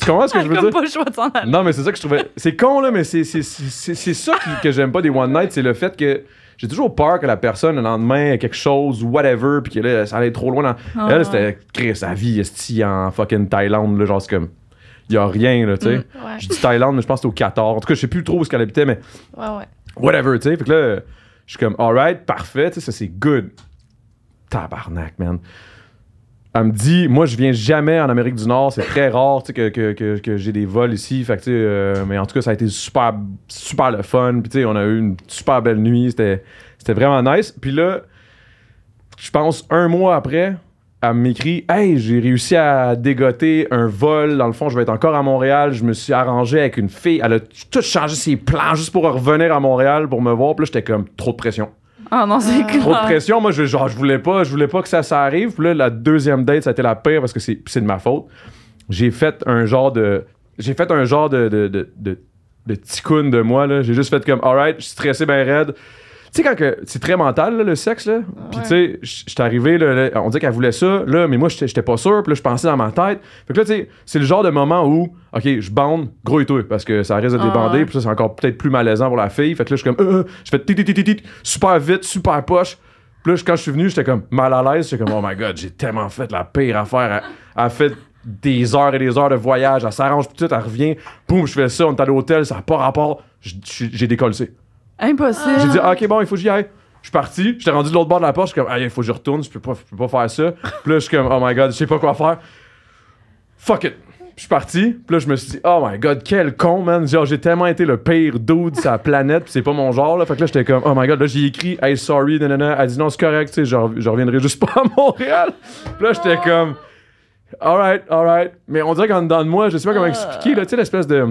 S3: Tu comprends ce que je veux dire? Pas le
S2: choix de
S3: non, mais c'est ça que je trouvais. C'est con, là, mais c'est ça que que j'aime pas des One Night, c'est le fait que j'ai toujours peur que la personne, le lendemain, ait quelque chose, whatever, puis que là, ça allait trop loin. Dans... Ah. Elle, c'était créer sa vie, esti, en fucking Thaïlande, là, genre, c'est comme. Il y a rien, là, tu sais. Mm, Je dis Thaïlande, mais je pense que c'était au 14. En tout cas, je sais plus trop où ce qu'elle habitait, mais. Ouais, ouais. Whatever, tu sais. Fait que là, je suis comme, alright, parfait, tu sais, ça c'est good. Tabarnak, man. Elle me dit, moi, je viens jamais en Amérique du Nord. C'est très rare que, j'ai des vols ici. Fait euh, mais en tout cas, ça a été super, le fun. on a eu une super belle nuit. C'était vraiment nice. Puis là, je pense un mois après, elle m'écrit Hey, j'ai réussi à dégoter un vol. Dans le fond, je vais être encore à Montréal. Je me suis arrangé avec une fille. Elle a tout changé ses plans juste pour revenir à Montréal pour me voir. Puis là, j'étais comme trop de pression.
S2: Ah non, c'est euh. Trop de
S3: pression. Moi, je, je voulais pas, je voulais pas que ça, ça arrive. Puis là, la deuxième date, ça a été la pire parce que c'est de ma faute. J'ai fait un genre de. J'ai fait un genre de. de, de, de de de moi, J'ai juste fait comme, alright, je suis stressé ben raide. Tu sais, quand que. C'est très mental, le sexe, là. Puis, tu sais, j'étais arrivé, là, on dit qu'elle voulait ça, là, mais moi, j'étais pas sûr, puis là, je pensais dans ma tête. Fait que là, tu sais, c'est le genre de moment où, OK, je bande, gros et tout, parce que ça risque de ah, débander, puis ça, c'est encore peut-être plus malaisant pour la fille. Fait que là, je suis comme, euh, euh je fais titi super vite, super poche. Puis là, quand je suis venu, j'étais comme mal à l'aise. J'étais comme, oh my god, j'ai tellement fait la pire affaire. Elle a fait des heures et des heures de voyage. Elle s'arrange tout, elle revient. Boum, je fais ça, on est à l'hôtel, ça n'a pas rapport. J'ai décollé.
S2: Impossible. J'ai dit, OK,
S3: bon, il faut que j'y aille. Je suis parti, j'étais rendu de l'autre bord de la porte, je suis comme, ah, il faut que je retourne, je peux pas, je peux pas faire ça. puis là, je suis comme, oh my god, je sais pas quoi faire. Fuck it. Je suis parti, puis là, je me suis dit, oh my god, quel con, man. Genre, j'ai tellement été le pire dude de sa planète, puis c'est pas mon genre, là. Fait que là, j'étais comme, oh my god, là, j'ai écrit, hey, sorry, nanana. Elle dit, non, c'est correct, tu sais, je, je reviendrai juste pas à Montréal. Puis là, j'étais comme, alright, alright. Mais on dirait qu'en dedans de moi, je sais pas comment ah. expliquer, là, tu sais, l'espèce de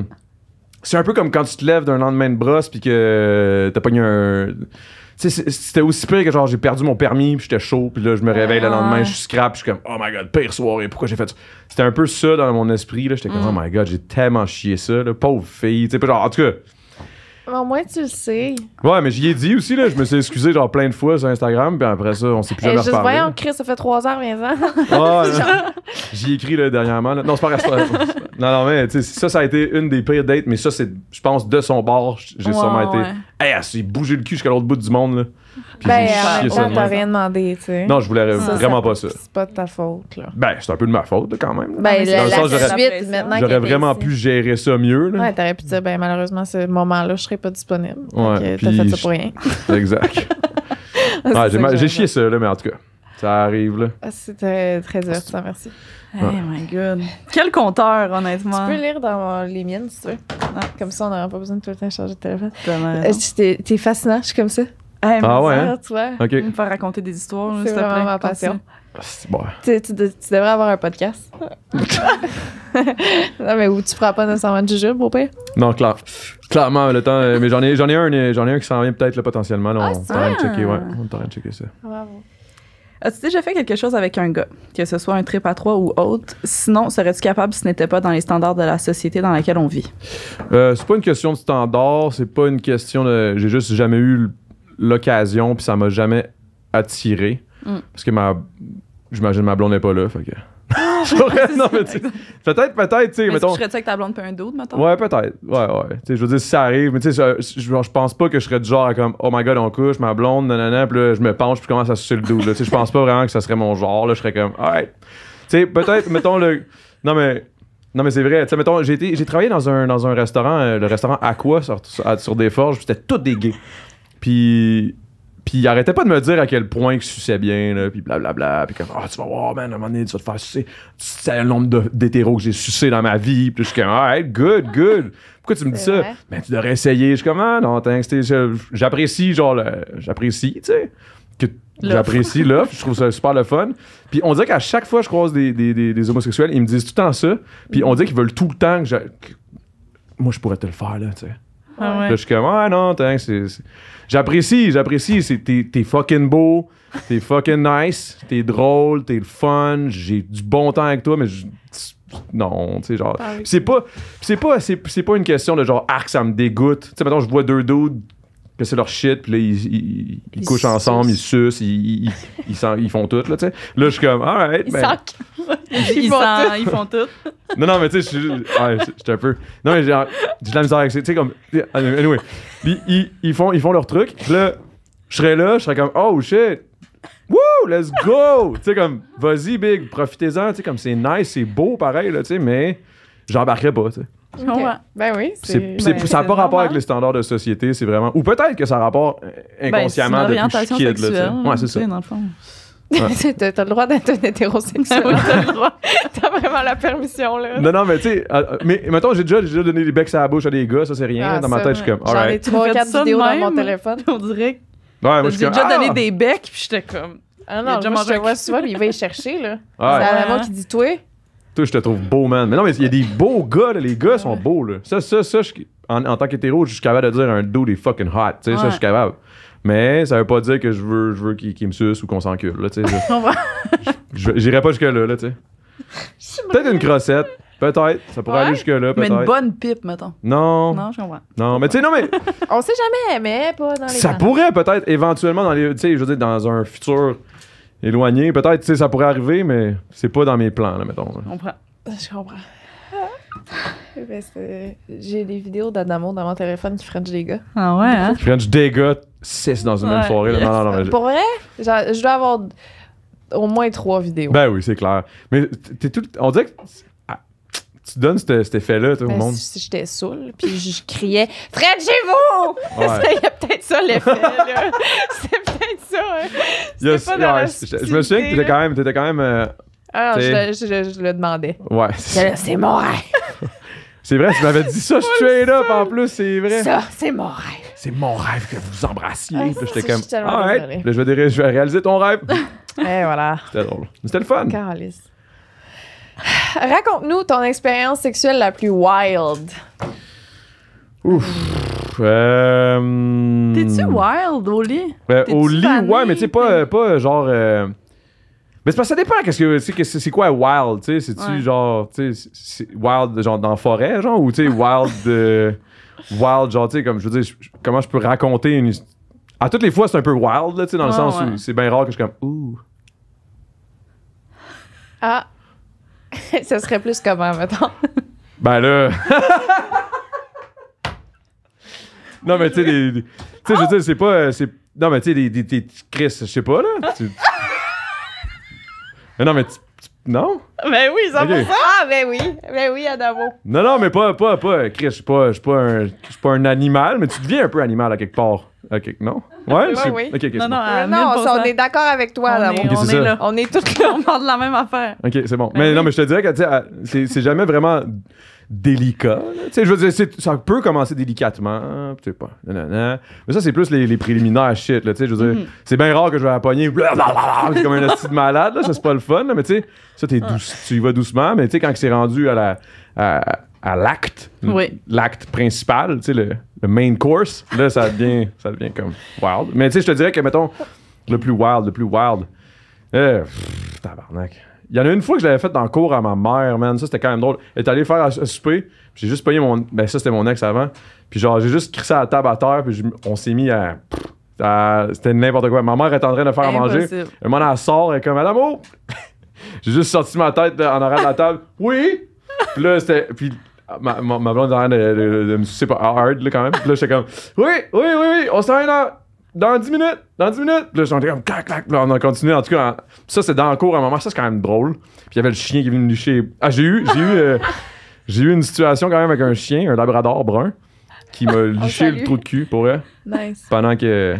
S3: c'est un peu comme quand tu te lèves d'un lendemain de brosse puis que t'as pogné un. Tu sais, c'était aussi pire que genre j'ai perdu mon permis, puis j'étais chaud, puis là je me réveille le lendemain, je suis scrap, je suis comme oh my god, pire soirée, pourquoi j'ai fait ça C'était un peu ça dans mon esprit là, j'étais comme mm. oh my god, j'ai tellement chié ça, là, pauvre fille, tu sais, genre en tout cas,
S1: au moins, tu le sais.
S3: Ouais, mais j'y ai dit aussi, là. Je me suis excusé, genre, plein de fois sur Instagram, puis après ça, on s'est plus jamais eh, reparlé. Juste, voyons,
S1: Chris, ça fait trois heures, viens
S3: j'y ai écrit, là, dernièrement. Non, c'est pas grave. non, non, mais, tu sais, ça, ça a été une des pires dates, mais ça, c'est, je pense, de son bord, j'ai sûrement été. Hey, elle s'est bougé le cul jusqu'à l'autre bout du monde, là ben, en même t'as rien
S1: demandé, tu sais. Non, je voulais vraiment pas ça. C'est pas de ta faute, là.
S3: Ben, c'est un peu de ma faute, quand même. Ben, là, la, suite,
S1: maintenant J'aurais vraiment
S3: pu gérer ça mieux, là. Ouais,
S1: t'aurais pu dire, ben, malheureusement, ce moment-là, je serais pas disponible. Ouais. t'as fait ça pour rien.
S3: Exact.
S1: j'ai chié
S3: ça, là, mais en tout cas. Ça arrive, là. Ah,
S1: C'était très heureux, merci. Oh my God. Quel compteur, honnêtement. Tu peux lire dans les miennes, si tu veux. Ah. Comme ça, on n'aura pas besoin de tout le temps charger de téléphone. Euh, t'es fascinant, je
S2: suis comme ça ah, ah ouais? Hein? tu vois. Okay. Me faire raconter des histoires. C'est vraiment ma passion.
S3: Bon.
S1: Tu, devrais avoir un podcast. non, mais où tu feras pas
S2: nécessairement de jujube, au pire.
S3: Non, clair. Clairement, le temps. Euh, mais j'en ai, ai un, euh, ai un qui s'en vient peut-être potentiellement. Ah, on ah, rien de checker, ouais. On est de checker ça.
S2: Bravo. As-tu déjà fait quelque chose avec un gars, que ce soit un trip à trois ou autre? Sinon, serais-tu capable si ce n'était pas dans les standards de la société dans laquelle on vit?
S3: Euh, c'est pas une question de standards. c'est pas une question de. J'ai juste jamais eu l'occasion, puis ça m'a jamais attiré. Mm. Parce que ma. J'imagine ma blonde n'est pas là, fait que. Peut-être, peut-être, tu sais. Mettons... Tu serais
S2: que ta blonde peut un doute mettons? Ouais,
S3: peut-être. Ouais, ouais. Tu sais, je veux dire, si ça arrive, mais tu sais, je, pense pas que je serais du genre à comme, oh my god, on couche, ma blonde, nanana, puis là, je me penche, puis commence à sucer le dos. Tu sais, je pense pas vraiment que ça serait mon genre, là, je serais comme, alright. Tu sais, peut-être, mettons, le. Non, mais. Non, mais c'est vrai. Tu sais, mettons, j'ai, été, j'ai travaillé dans un, dans un restaurant, euh, le restaurant Aqua, sur, sur, des forges, c'était tout des puis puis il arrêtait pas de me dire à quel point je suçait bien, là, puis blablabla, puis comme, ah, tu vas voir, man, à un moment donné, tu vas te faire sucer. C'est le nombre d'hétéros que j'ai sucé dans ma vie, puis je suis comme, alright, good, good. Pourquoi tu me dis ça? Ben, tu devrais essayer. Je suis comme, ah, non, j'apprécie, genre, j'apprécie, tu sais. Que j'apprécie l'offre, je trouve ça super le fun. Puis on dirait qu'à chaque fois que je croise des, des, des, homosexuels, ils me disent tout le temps ça, puis on mm. dirait qu'ils veulent tout le temps que, je, moi, je pourrais te le faire, là, tu sais. Ah je suis comme, ouais ah, non, j'apprécie, j'apprécie. T'es fucking beau, t'es fucking nice, t'es drôle, t'es le fun, j'ai du bon temps avec toi, mais non, tu sais, genre. C'est pas, c'est pas, c'est, pas une question de genre, arc, ah, ça me dégoûte. Tu sais, maintenant, je vois deux dudes que c'est leur shit, puis là, ils, ils, couchent ensemble, ils sucent, ils, ils, font tout, là, tu sais. Là, je suis comme, alright. Ils, ben,
S2: ils, font tout. ils font tout.
S3: Non, non, mais tu sais, je suis un peu. Non, mais j'ai de la misère avec ça, tu sais, comme. Anyway. Puis ils, font, ils font leur truc, pis là, je serais là, je serais comme, oh shit. Woo, let's go! tu sais, comme, vas-y, big, profitez-en, tu sais, comme c'est nice, c'est beau pareil, là, tu sais, mais j'embarquerais pas, tu sais.
S2: Okay. Ben oui. C'est, ben, ça n'a pas rapport
S3: avec les standards de société, c'est vraiment. Ou peut-être que ça a rapport euh, ben, inconsciemment ben, une depuis ouais, c'est ça. Dans le fond.
S1: t'as le droit d'être un hétérosexuel. t'as le droit. T'as vraiment la permission, là.
S3: Non, non, mais tu sais, euh, euh, mais mettons, j'ai déjà, déjà, donné des becs à la bouche à des gars, ça c'est rien. Ah, dans ma tête, je suis comme, j'avais
S1: trois, quatre vidéos dans mon téléphone.
S2: On dirait
S3: que. Ouais, moi, j'ai déjà donné ah!
S2: des becs, puis j'étais comme. Ah non, je te vois souvent, il va y chercher,
S1: là. C'est la qui dit, toi.
S3: Toi, je te trouve beau, man. Mais non, mais il y a des beaux gars, là. Les gars sont beaux, là. Ça, ça, ça, en, tant qu'hétéro, je suis capable de dire un dude est fucking hot. Tu sais, ça, je suis capable. Mais ça veut pas dire que je veux, je veux qu'il me suce ou qu'on s'encule, là, tu sais. J'irai pas jusque-là, là, tu sais. Peut-être une crossette. Peut-être, ça pourrait aller jusque-là. Mais une
S2: bonne pipe, mettons.
S3: Non. Non, je comprends. Non, mais tu sais, non, mais.
S2: On sait jamais, mais pas dans les. Ça
S3: pourrait peut-être éventuellement dans les. Tu sais, je veux dire, dans un futur éloigné. Peut-être, tu sais, ça pourrait arriver, mais c'est pas dans mes plans, là, mettons. Je
S2: comprends. Je comprends. Ben,
S1: j'ai des vidéos d'Adamo dans mon téléphone qui French des gars.
S2: Ah ouais, hein?
S3: French des gars, 6 dans une même forêt. — Là. Non, non, non, Pour
S1: vrai, je dois avoir au moins trois vidéos.
S3: Ben oui, c'est clair. Mais t'es tout... on dirait que tu donnes cet, effet-là tout le au ben, monde.
S1: J'étais saoul, puis je criais Fred chez vous Il y a peut-être ça l'effet. là. C'est peut-être
S3: ça. pas je, me souviens que t'étais quand même. Étais quand même euh,
S1: ah, je, le demandais. Ouais. C'est mon rêve.
S3: c'est vrai, tu m'avais dit ça straight up en plus, c'est vrai. Ça,
S2: c'est mon rêve.
S3: C'est mon rêve que vous embrassiez. Ah, j'étais comme. Ah, je, vais, je vais réaliser ton rêve. Et eh, voilà. C'était drôle. C'était le fun.
S1: Carlis. Raconte-nous ton expérience sexuelle la plus wild.
S3: Ouf. Euh, T'es-tu
S2: wild au lit?
S3: Ben, au lit, ouais, mais tu sais, pas, pas genre. Euh, mais c'est parce que ça dépend. Qu'est-ce que c'est, c'est quoi wild, tu sais? C'est-tu genre. Tu wild, genre dans la forêt, genre? Ou tu sais, wild. Euh, wild, genre, tu sais, comme je veux dire, comment je peux raconter une. À toutes les fois, c'est un peu wild, là, tu sais, dans le sens où c'est bien rare que je comme. Ouh.
S1: Ah ça serait plus comment, mettons?
S3: ben là. non, mais tu sais, tu sais, je c'est pas. Euh, c'est... Non, mais tu sais, des, Chris, je sais pas, là. non, mais Non?
S1: Ben oui, ça Ah, ben oui. Ben oui, Adamo.
S3: Non, non, mais pas, pas, pas. Chris, je suis pas, pas, un, pas un animal, mais tu deviens un peu animal à quelque part. Non? Ouais, oui, oui. non, non, non on est
S1: d'accord avec toi. là, on, est, là. on tous là, parle de
S2: la même affaire.
S3: OK, c'est bon. Ben mais non, mais je te dirais que c'est jamais vraiment délicat. Je veux dire, ça peut commencer délicatement, tu sais pas, Mais ça, c'est plus les, préliminaires shit, tu sais, je veux dire, c'est bien rare que je vais à la poignée. comme un petit malade, là, ça, c'est pas le fun, mais tu sais, ça, t'es ah. tu y vas doucement, mais tu sais, quand c'est rendu à la à l'acte, oui. l'acte principal, tu sais, le, main course, là, ça devient, ça devient comme wild. Mais tu sais, je te dirais que, mettons, le plus wild, le plus wild, euh, tabarnak. Il y en a une fois que je l'avais fait dans le cours à ma mère, man. Ça, c'était quand même drôle. Elle est allée faire un souper. J'ai juste payé mon. Ben, ça, c'était mon ex avant. Puis, genre, j'ai juste crissé à la table à terre. Puis, on s'est mis à. c'était n'importe quoi. Ma mère était en train de faire manger. mon moment, elle sort. Elle est comme, Madame, J'ai juste sorti ma tête en arrière de la table. Oui! Puis là, c'était. Ah, ma, ma, ma, blonde derrière de, me sucer pas hard, là, quand même. Puis là, j'étais comme, oui, oui, oui, oui, on se là. Dans 10 minutes, dans 10 minutes. Puis là, j'étais comme, clac, clac. on a continué. En tout cas, ça, c'est dans le cours à un moment. Ça, c'est quand même drôle. Puis il y avait le chien qui venait me licher. Ah, j'ai eu, j'ai eu, euh, j'ai eu une situation quand même avec un chien, un labrador brun, qui m'a liché le trou de cul pour elle. Nice. Pendant que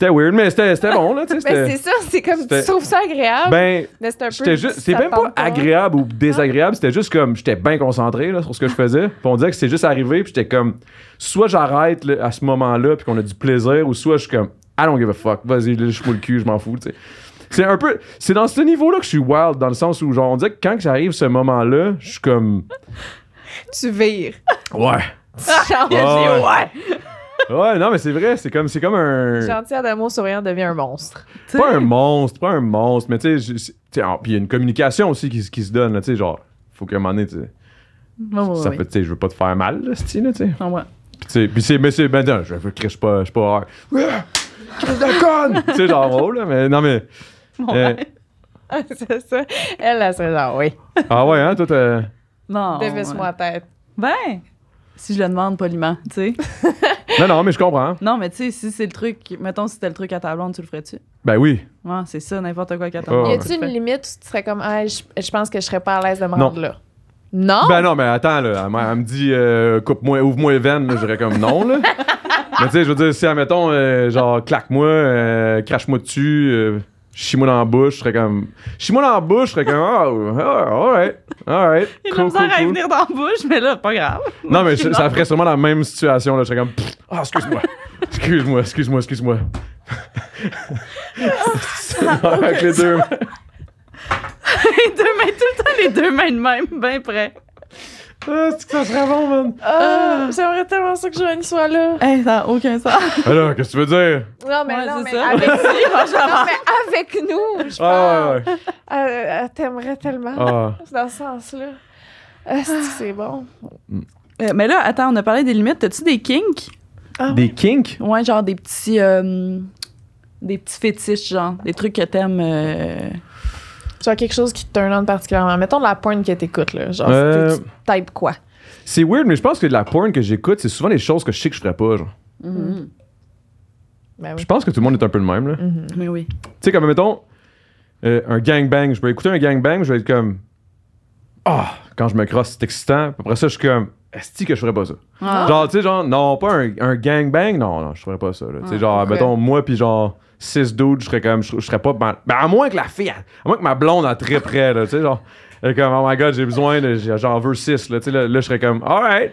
S3: c'était weird, mais c'était bon, là, ben, c'est ça,
S1: c'est comme, tu trouves ça agréable. Ben,
S2: mais c'est un peu. C'est même pas
S3: agréable ou désagréable, c'était juste comme, j'étais bien concentré, là, sur ce que je faisais. Puis on dirait que c'est juste arrivé, puis j'étais comme, soit j'arrête à ce moment-là, puis qu'on a du plaisir, ou soit je suis comme, I don't give a fuck, vas-y, je moule le cul, je m'en fous, tu C'est un peu. C'est dans ce niveau-là que je suis wild, dans le sens où, genre, on dirait que quand j'arrive ce moment-là, je suis comme. tu vires. Ouais.
S1: ouais
S3: ouais, non, mais c'est vrai, c'est comme, c'est comme un. Gentil
S1: d'amour souriant devient un monstre. Pas un
S3: monstre, pas un monstre, mais tu sais, puis il y a une communication aussi qui, qui se donne, tu sais, genre, faut qu'à un moment donné, tu ça fait peut, tu sais, je veux pas te faire mal, là, tu sais. Oh, ouais. Puis c'est, mais c'est, ben, non, je je suis pas, je suis pas
S1: ah! Crise de conne! tu sais, genre, oh,
S3: là, mais non, mais. Mon euh,
S2: c'est ça. Elle, elle serait genre, oui.
S3: ah ouais, hein, toi, t'es.
S2: Non. Dévisse-moi tête. Ben, si je le demande poliment, tu sais.
S3: Non, non, mais je comprends.
S2: Non, mais tu sais, si c'est le truc, mettons, si c'était le truc à ta blonde, tu le ferais-tu? Ben oui. Ouais, c'est ça, n'importe quoi qu'à oh, Y a-tu une limite où tu serais comme, ah, je, pense que je serais pas à l'aise de me rendre là?
S3: Non? Ben non, mais attends, là. Elle, me dit, euh, coupe-moi, ouvre-moi les veines, je dirais comme non, là. mais tu sais, je veux dire, si, admettons, mettons, euh, genre, claque-moi, euh, crache-moi dessus chie-moi dans la bouche, je serais comme. Chie-moi dans la bouche, je serais comme. Oh, ah, ah, alright, right. Il me a venir dans la bouche, mais là, pas grave. Non, mais ça ferait sûrement la même situation, là. Je serais comme. Ah, excuse-moi. Excuse-moi, excuse-moi, excuse-moi. Avec les deux mains.
S2: les deux mains, tout le temps les deux mains de même, bien près. Ah, ce que ça serait bon, man. Ah. ah, J'aimerais tellement ça que Joanie soit là. Hey, eh, ça n'a aucun sens.
S3: Alors, qu'est-ce que tu veux dire?
S1: Non, mais, non, mais, avec, nous,
S3: je ah, ouais, ouais.
S1: Euh, elle, t'aimerait tellement. Ah. C'est Dans ce sens-là. c'est -ce bon.
S2: Euh, mais là, attends, on a parlé des limites. T'as-tu des kinks? Ah des kinks? Ouais, genre des petits. Euh, des petits fétiches, genre. Des trucs que t'aimes. Tu euh.
S1: Genre quelque chose qui te turn particulièrement. Mettons de la porn que t'écoutes, là. Genre, euh, type quoi?
S3: C'est weird, mais je pense que de la porn que j'écoute, c'est souvent des choses que je sais que je ferais pas, genre.
S2: Mm-hmm. Ben je
S3: pense que tout le monde est un peu le même, là.
S2: Mm-hmm. Mais oui. Tu
S3: sais, comme, mettons, un gangbang. Je vais écouter un gangbang, je vais être comme. Ah, quand je me crosse, c'est excitant. Après ça, je suis comme. Est-ce que je ferais pas ça. Ah. Genre, tu sais, genre, non, pas un, gangbang, non, non, je ferais pas ça. Tu sais, ah. genre, mettons, moi, puis genre, six dudes, je serais quand même, je, serais pas Ben, à moins que la fille, à, moins que ma blonde a très près, tu sais, genre, elle est comme, oh my god, j'ai besoin, j'en veux six, là, tu sais, là, je serais comme, alright,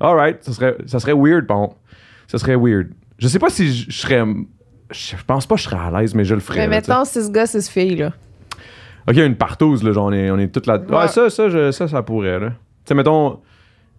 S3: alright, ça serait, ça serait weird, bon, ça serait weird. Je sais pas si je, serais, je, pense pas que je serais à l'aise, mais je le ferais. Mais mettons,
S1: six gars, six filles, là.
S3: Ok, une partouze, là, genre, on est, on est toute là. Ouais, ça, ça, ça, ça pourrait, là. Tu sais, mettons,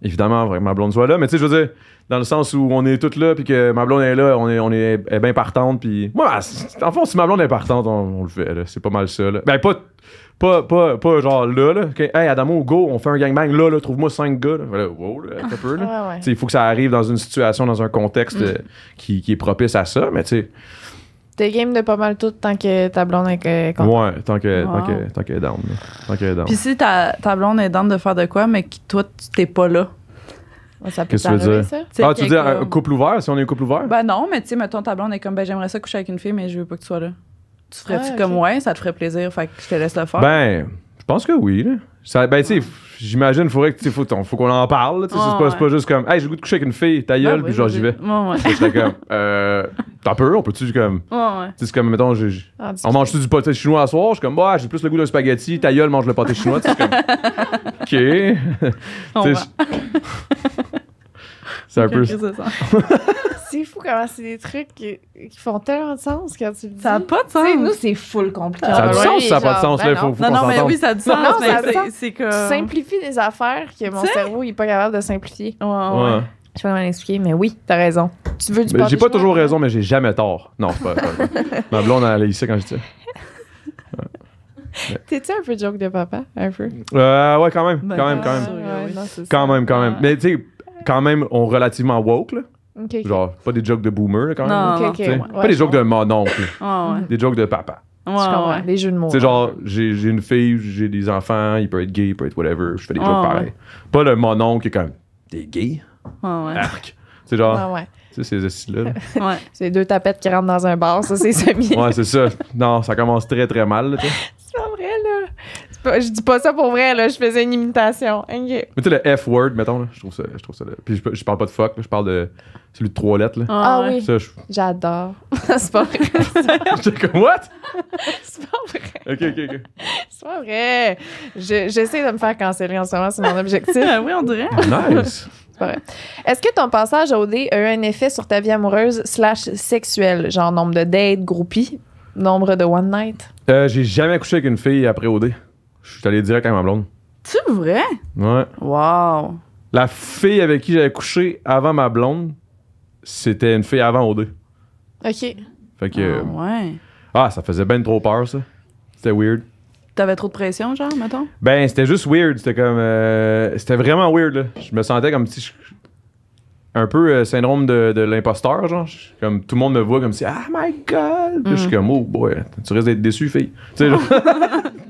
S3: évidemment, que ma blonde soit là, mais tu sais, je veux dire, dans le sens où on est toutes là, puis que ma blonde est là, on est, on est, bien partante, puis moi, en fond, si ma blonde est partante, on, le fait, c'est pas mal ça. Là. Ben, pas, pas, pas, genre là, là, hey Adamo, go, on fait un gangbang, là, là, trouve-moi cinq gars, là, wow, là, peu, là. il faut que ça arrive dans une situation, dans un contexte mm. euh, qui, qui, est propice à ça, mais tu sais,
S2: T'es game de pas mal tout tant que ta blonde est contente.
S3: Ouais, tant que, tant que, ah. qu'elle down. Tant que down. Puis si
S2: ta, ta blonde est down de faire de quoi, mais que toi, tu t'es pas là. Ça peut Qu'est-ce que tu veux dire? Ça? Ah, tu veux dire euh,
S3: couple ouvert, si on est couple ouvert?
S2: Ben non, mais tu sais, mettons, ta blonde est comme, ben j'aimerais ça coucher avec une fille, mais je veux pas que tu sois là. Tu ferais-tu ah, comme, ouais, ça te ferait plaisir, fait que je te laisse le faire? Ben,
S3: je pense que oui. Là. Ça, ben, tu sais, j'imagine, il faudrait que tu faut, faut qu'on en parle. Ah, c'est pas, pas, juste comme, hey, j'ai le goût de coucher avec une fille, ta ben puis genre ben j'y vais. Oh, ouais. comme, euh, t'as peur, on peut-tu comme. Ouais ouais. C'est comme, mettons, ah, on mange-tu du pâté chinois à soir? Je suis comme, bah, j'ai plus le goût d'un spaghetti, ta gueule, mange le pâté chinois. C'est comme, ok. C'est un peu c'est
S1: fou comment c'est des trucs qui, font tellement de sens quand tu dis. Ça n'a pas de sens. nous, c'est full compliqué.
S3: Ça a du sens, ça n'a pas de sens. Ben là, non. non, mais oui, ça a du sens. mais
S2: c'est que... Tu
S1: simplifies des affaires que mon cerveau cerveau n'est pas capable de simplifier. Ouais, ouais. sais Je comment l'expliquer, mais oui, t'as raison. Tu veux du J'ai pas toujours
S3: raison, mais j'ai jamais tort. Non, c'est pas. Ma blonde, elle est ici quand je dis ça.
S1: T'es-tu un peu joke de papa, un peu?
S3: Euh, ouais, quand même, ben, quand, même, quand, même. quand même, quand même. Mais tu sais, quand même, on relativement woke, là. Genre, pas des jokes de boomer, quand même. pas des jokes de mon oncle. Ah, des jokes de papa.
S1: Ouais, Des jeux de mots. C'est
S3: genre, j'ai, j'ai une fille, j'ai des enfants, il peut être gay, il peut être whatever. Je fais des jokes ah, pareils. Pas le mon oncle qui est comme, t'es gay? Ah, Arc. C'est genre. Tu sais, ces ceci là
S1: ouais. C'est deux tapettes qui rentrent dans un bar, ça, c'est ça. ouais,
S3: c'est ça. Non, ça commence très, très mal. Là,
S1: je dis pas ça pour vrai, là. Je faisais une imitation. Mais
S3: tu sais, le F-word, mettons, je trouve ça. Je trouve ça Puis je, parle pas de fuck, je parle de celui de trois lettres. Là. Ah, ah oui.
S1: J'adore. c'est pas vrai.
S3: J'étais comme, what? c'est pas vrai. Ok, ok, ok.
S1: C'est pas vrai. Je, j'essaie de me faire canceller en ce moment, c'est mon objectif. ah oui, on dirait. Nice. Est-ce que ton passage à O.D. a eu un effet sur ta vie amoureuse slash sexuelle, genre nombre de dates, groupies, nombre de one night?
S3: Euh, j'ai jamais couché avec une fille après OD. Je suis allé direct avec ma blonde. C'est vrai? Ouais. Wow. La fille avec qui j'avais couché avant ma blonde, c'était une fille avant deux. OK. Fait que. Ah, ouais. Ah, ça faisait ben trop peur, ça. C'était weird.
S2: T'avais trop de pression, genre, mettons?
S3: Ben, c'était juste weird. C'était comme. Euh, c'était vraiment weird, là. Je me sentais comme si. Je, un peu euh, syndrome de, l'imposteur, genre. comme tout le monde me voit comme si. Ah, my God! je suis mm. comme, oh boy, tu risques d'être déçu, fille. Tu sais, genre.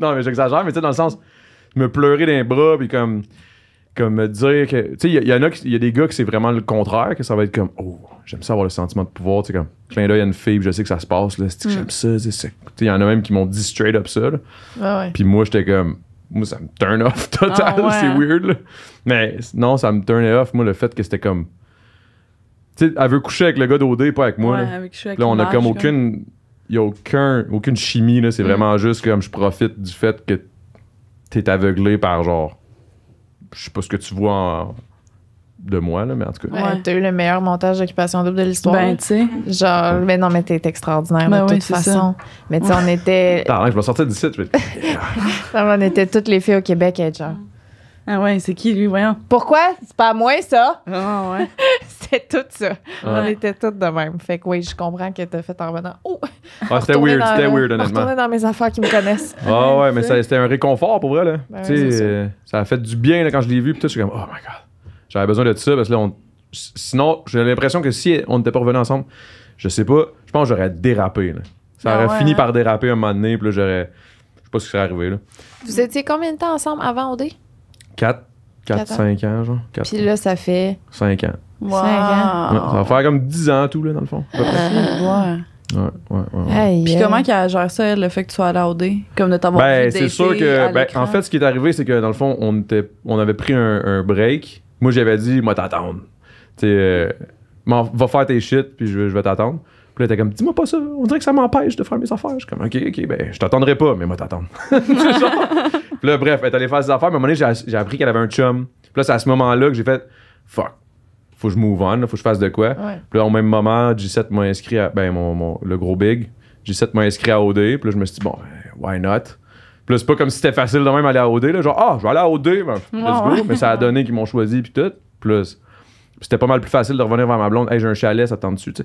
S3: non, mais j'exagère, mais tu sais, dans le sens, me pleurer d'un bras, puis comme comme me dire que tu sais il y, en a il y a des gars qui c'est vraiment le contraire que ça va être comme oh j'aime ça avoir le sentiment de pouvoir tu sais comme il y a une fille je sais que ça se passe là c'est que j'aime mm. ça tu sais il y en a même qui m'ont dit straight up ça ah ouais. puis moi j'étais comme moi ça me turn off total ah c'est weird là. mais non ça me turn off moi le fait que c'était comme tu sais elle veut coucher avec le gars d'OD pas avec moi là. là, on a comme aucune n'y a aucun, aucune chimie. C'est mm. vraiment juste comme je profite du fait que t'es aveuglé par genre. Je sais pas ce que tu vois de moi, là, mais en tout cas. Ouais,
S1: t'as eu le meilleur montage d'occupation double de l'histoire. Ben, tu sais. Genre, mais ben non, mais t'es extraordinaire, de ben toute façon. Mais tu sais, on était.
S3: Attends, je vais sortir d'ici, je vais.
S1: on était toutes les filles au Québec, et genre.
S2: Ah ouais, c'est qui lui, voyons? Pourquoi? C'est pas
S1: moi, ça? Ah ouais. c'était tout ça. On était toutes de même. Fait que oui, je comprends que t'a fait en revenant. Oh!
S3: Ah, c'était weird, c'était weird, honnêtement. On
S1: dans mes affaires qui me connaissent.
S3: Ah ouais, mais c'était un réconfort pour vrai, là. Ben tu sais, ça a fait du bien là, quand je l'ai vu. Puis tout, je suis comme, oh my god, j'avais besoin de ça parce que là, on... sinon, j'ai l'impression que si on n'était pas revenus ensemble, je sais pas, je pense que j'aurais dérapé. Là. Ça ah aurait fini hein? par déraper un moment donné, puis là, j'aurais. Je sais pas ce qui serait arrivé, là.
S1: Vous étiez combien de temps ensemble avant OD?
S3: 4, 4, 5 ans, genre. 4, Puis
S1: là,
S2: ça fait.
S3: 5 ans. 5 ans. ça va faire comme 10 ans tout, là, dans le fond. Ah, ah. Ouais, ouais, ouais. Hey, Puis comment euh.
S2: qu'elle gère ça, le fait que tu sois à la OD? Comme de t'avoir ben, c'est sûr que, ben, en fait,
S3: ce qui est arrivé, c'est que dans le fond, on, avait pris un, break. Moi, j'avais dit, moi, t'attendre. Tu sais, euh, va faire tes shit, puis je vais t'attendre. Puis là, t'es comme, dis-moi pas ça, on dirait que ça m'empêche de faire mes affaires. Je suis comme, ok, ok, ben, je t'attendrai pas, mais moi, t'attends. puis là, bref, elle est allée faire ses affaires, mais à un moment donné, j'ai appris qu'elle avait un chum. Puis là, c'est à ce moment-là que j'ai fait, fuck, faut que je move on, faut que je fasse de quoi. Puis là, au même moment, G7 m'a inscrit à, ben, mon, le gros big, G7 m'a inscrit à OD, puis là, je me suis dit, bon, ben, why not? Puis là, c'est pas comme si c'était facile de même aller à OD, genre, ah, je vais aller à OD, ben, let's go, mais ça a donné qu'ils m'ont choisi, puis tout. Plus, c'était pas mal plus facile de revenir vers ma blonde. Hey, j'ai un chalet, ça tente dessus.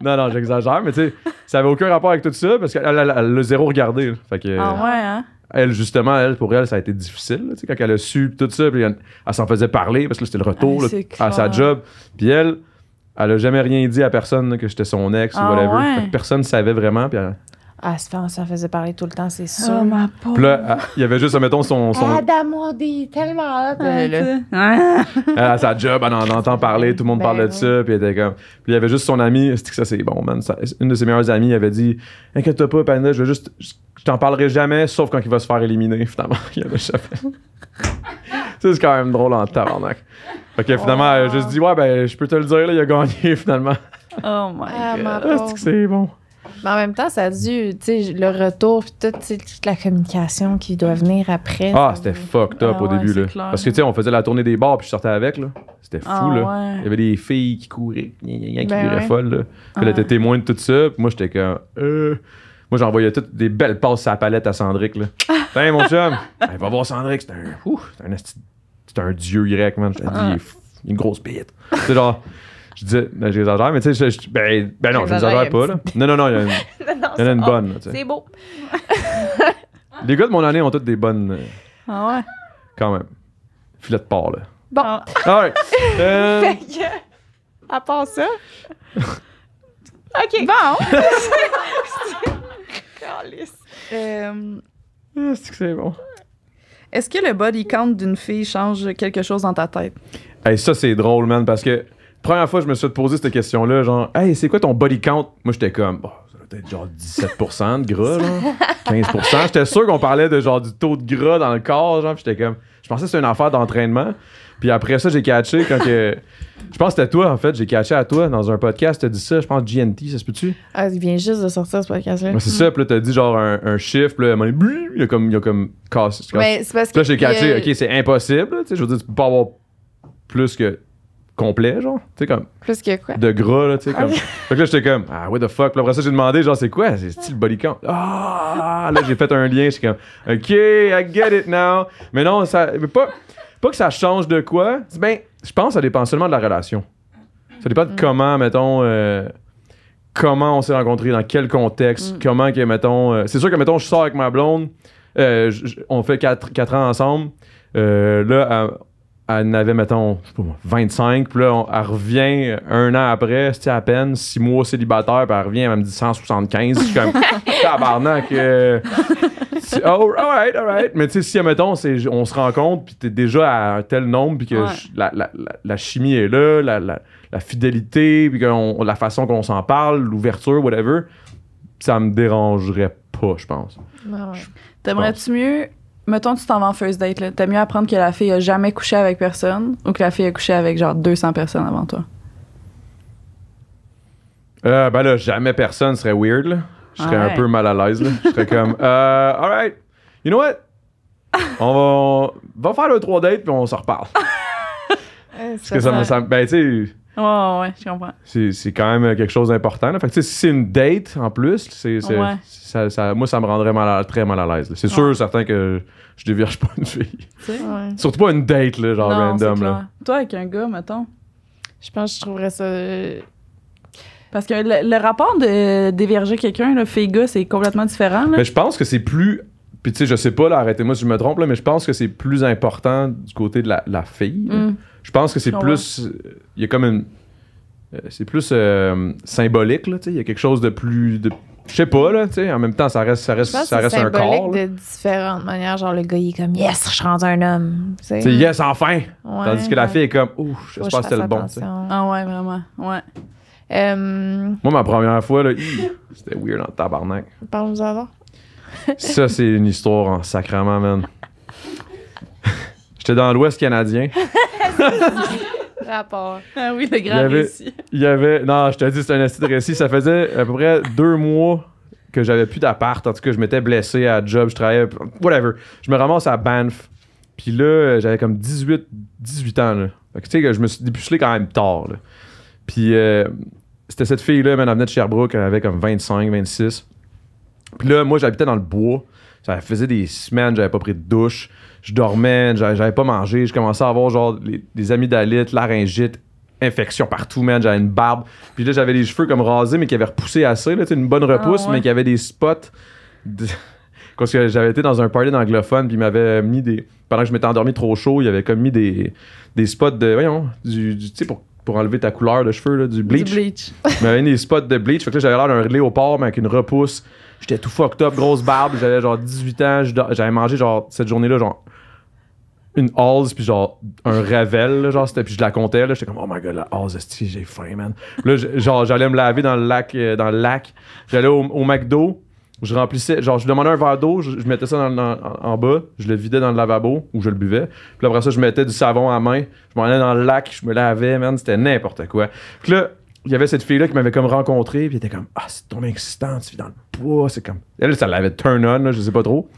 S3: Non, non, j'exagère, mais tu ça avait aucun rapport avec tout ça parce qu'elle le zéro regardé. ah ouais, euh, hein? Elle, justement, elle, pour elle, ça a été difficile. quand elle a su tout ça, puis elle, s'en faisait parler parce que c'était le retour ah, à sa job. Puis elle, elle a jamais rien dit à personne que j'étais son ex ou ah whatever. Personne ne savait vraiment. Puis
S1: ah, ça, faisait parler
S2: tout le temps, c'est ça. Oh, ma pauvre.
S3: là, ah, il y avait juste, mettons, son. son...
S2: Adam, tellement hâte. Elle
S3: a sa job, on en entend parler, tout le monde ben parle de ça. Puis, était comme... il y avait juste son ami, que ça c'est bon, man. une de ses meilleures amies avait dit Inquiète-toi pas, Panda, je vais juste. Je t'en parlerai jamais, sauf quand il va se faire éliminer, finalement. Il avait ça, c'est quand même drôle en tabarnak. OK, finalement, je elle a juste dit Ouais, ben, je peux te le dire, il a gagné, finalement.
S1: Oh my ah, ah que C'est bon. Mais en même temps, ça a dû, tu sais, le retour, puis toute la communication qui doit mm. venir après. Ah,
S3: c'était fucked up ah au début, là. Parce que, tu sais, on faisait la tournée des bars, puis je sortais avec, là. C'était fou, ah là. Il y avait des filles qui couraient, qui ben couraient ouais. folles, là. elle ah était témoin de tout ça, puis moi, j'étais comme, euh. Moi, j'envoyais toutes des belles passes à la palette à Sandrick, là. Tiens, mon chum, ben, va voir Sandrick, c'est un. c'est un, dieu grec, man. Je dis, il est une grosse bite. C'est genre. Ben, je disais, des j'exagère, mais tu sais, ben, ben non, je les n'exagère pas. Là. Non, non, non, il y en a une- bonne. Oh, c'est beau. Les gars de mon année ont toutes des bonnes, euh, Ah ouais. quand même. Filet de porc, là. Bon. Ah. All ah right. Euh, fait
S2: que, à part ça.
S1: OK. Bon.
S2: C'est... Euh, est-ce que c'est bon? Est-ce que le body count d'une fille change quelque chose dans ta tête?
S3: Hey, ça, c'est drôle, man, parce que Première fois, je me suis posé cette question-là, genre, hey, c'est quoi ton body count? Moi, j'étais comme, bah, ça doit être genre 17 de gras, là, 15 J'étais sûr qu'on parlait de genre du taux de gras dans le corps, genre, j'étais comme, je pensais que c'était une affaire d'entraînement. Puis après ça, j'ai catché quand que. Je pense que c'était toi, en fait. J'ai catché à toi dans un podcast. T'as dit ça, je pense GNT, ça se peut-tu?
S1: Ah, il vient juste de sortir ce podcast-là. c'est ça,
S3: puis là, t'as dit genre un, chiffre, puis là, il a comme, il a comme Mais ben, c'est parce que. Là, j'ai catché, ok, c'est impossible. Tu sais, je veux dire, tu peux pas avoir plus que complet, genre. Tu sais, comme.
S1: Plus que quoi? De
S3: gras, là, tu sais, ah comme. fait là, j'étais comme, ah, what the fuck. Puis après ça, j'ai demandé, genre, c'est quoi? cest style le body Ah, là, j'ai fait un lien, j'étais comme, OK, I get it now. Mais non, ça. pas, pas que ça change de quoi. Ben, je pense que ça dépend seulement de la relation. Ça dépend de mm. comment, mettons. Euh, comment on s'est rencontrés, dans quel contexte, mm. comment que, mettons. Euh, c'est sûr que, mettons, je sors avec ma blonde, euh, on fait quatre ans ensemble. là, elle avait, mettons, 25, puis là, on, elle revient euh, un an après, c'était à peine, six mois célibataire, puis elle revient, elle me dit 175. Je suis comme, tabarnak. que euh, oh, all right. Mais tu sais, si, mettons, on se rencontre, puis t'es déjà à un tel nombre, puis que la, chimie est là, la, fidélité, puis la façon qu'on s'en parle, l'ouverture, whatever, ça me dérangerait pas, je pense.
S2: T'aimerais-tu mieux mettons, tu t'en vas en first date, là. T'as mieux apprendre que la fille a jamais couché avec personne ou que la fille a couché avec genre 200 personnes avant toi.
S3: Euh, ben là, jamais personne serait weird, là. Je serais un peu mal à l'aise, là. Je serais comme, euh, right, you know what? On va, faire le 3 dates puis on s'en reparle.
S2: Parce que ça me semble.
S3: Ben, tu sais,
S2: Ouais, ouais, je comprends.
S3: C'est quand même quelque chose d'important. Fait que, si c'est une date en plus, c'est moi, ça me rendrait très mal à l'aise. C'est sûr, certain que je dévierge pas une fille. Surtout pas une date, là, genre random. Là.
S2: Toi, avec un gars, mettons, je pense que je trouverais ça. Euh, parce que le, rapport de déverger quelqu'un, fille-gars, c'est complètement différent. Mais je pense
S3: que c'est plus puis tu sais, je sais pas, arrêtez-moi si je me trompe, là, mais je pense que c'est plus important du côté de la, fille. Mm. Je pense que c'est plus. Il y a comme une. Euh, c'est plus euh, symbolique, là, Il y a quelque chose de plus. je sais pas, là, tu sais, en même temps, ça reste, ça reste, ça reste un corps. de
S1: différentes manières. Genre, le gars, il est comme, yes, je rends un homme. C'est yes,
S3: enfin. Tandis que la fille est comme, ouf, j'espère que c'est le bon, t'sais.
S2: Ah ouais, vraiment. Ouais. Euh, Moi, ma
S3: première fois, là, c'était weird en tabarnak.
S2: Parle-nous avant.
S1: ça,
S3: c'est une histoire en sacrement, man. J'étais dans l'Ouest canadien.
S1: Rapport. Ah oui, le grand il récit.
S3: Il y avait. Non, je te dis, c'est un de récit. Ça faisait à peu près deux mois que j'avais plus d'appart. En tout cas, je m'étais blessé à job, je travaillais. Whatever. Je me ramasse à Banff. Puis là, j'avais comme 18, 18 ans. Là. que, tu sais, je me suis dépucelé quand même tard. Puis euh, c'était cette fille-là, elle venait de Sherbrooke, elle avait comme 25, 26. Puis là, moi, j'habitais dans le bois. Ça faisait des semaines, j'avais pas pris de douche je dormais, j'avais pas mangé, je commençais à avoir genre des amygdalites, laryngite, infection partout, man. J'avais une barbe. Puis là, j'avais les cheveux comme rasés, mais qui avaient repoussé assez, là, une bonne ah, repousse, mais qui avait des spots. Parce que j'avais été dans un party d'anglophone puis il m'avait mis des. Pendant que je m'étais endormi trop chaud, il avait comme mis des, spots de. Voyons, du. tu sais, pour, enlever ta couleur de cheveux, là, du bleach. Du bleach. mis des spots de bleach. Fait que là, j'avais l'air d'un léopard, mais avec une repousse. J'étais tout fucked up, grosse barbe. J'avais genre 18 ans. J'avais mangé, genre, cette journée-là, genre une Halls, puis genre un Ravel, genre c'était puis je la comptais, là, j'étais comme, oh my god, la Halls, j'ai faim, man. Là, genre, j'allais me laver dans le lac, euh, dans le lac, j'allais au, McDo, je remplissais, genre, je demandais un verre d'eau, je, mettais ça en, bas, je le vidais dans le lavabo, où je le buvais, puis après ça, je mettais du savon à main, je m'en allais dans le lac, je me lavais, man, c'était n'importe quoi. Puis là, il y avait cette fille-là qui m'avait comme rencontré, puis elle était comme, ah, c'est ton excitant, tu vis dans le bois, c'est comme. Elle, ça l'avait turn on, je sais pas trop.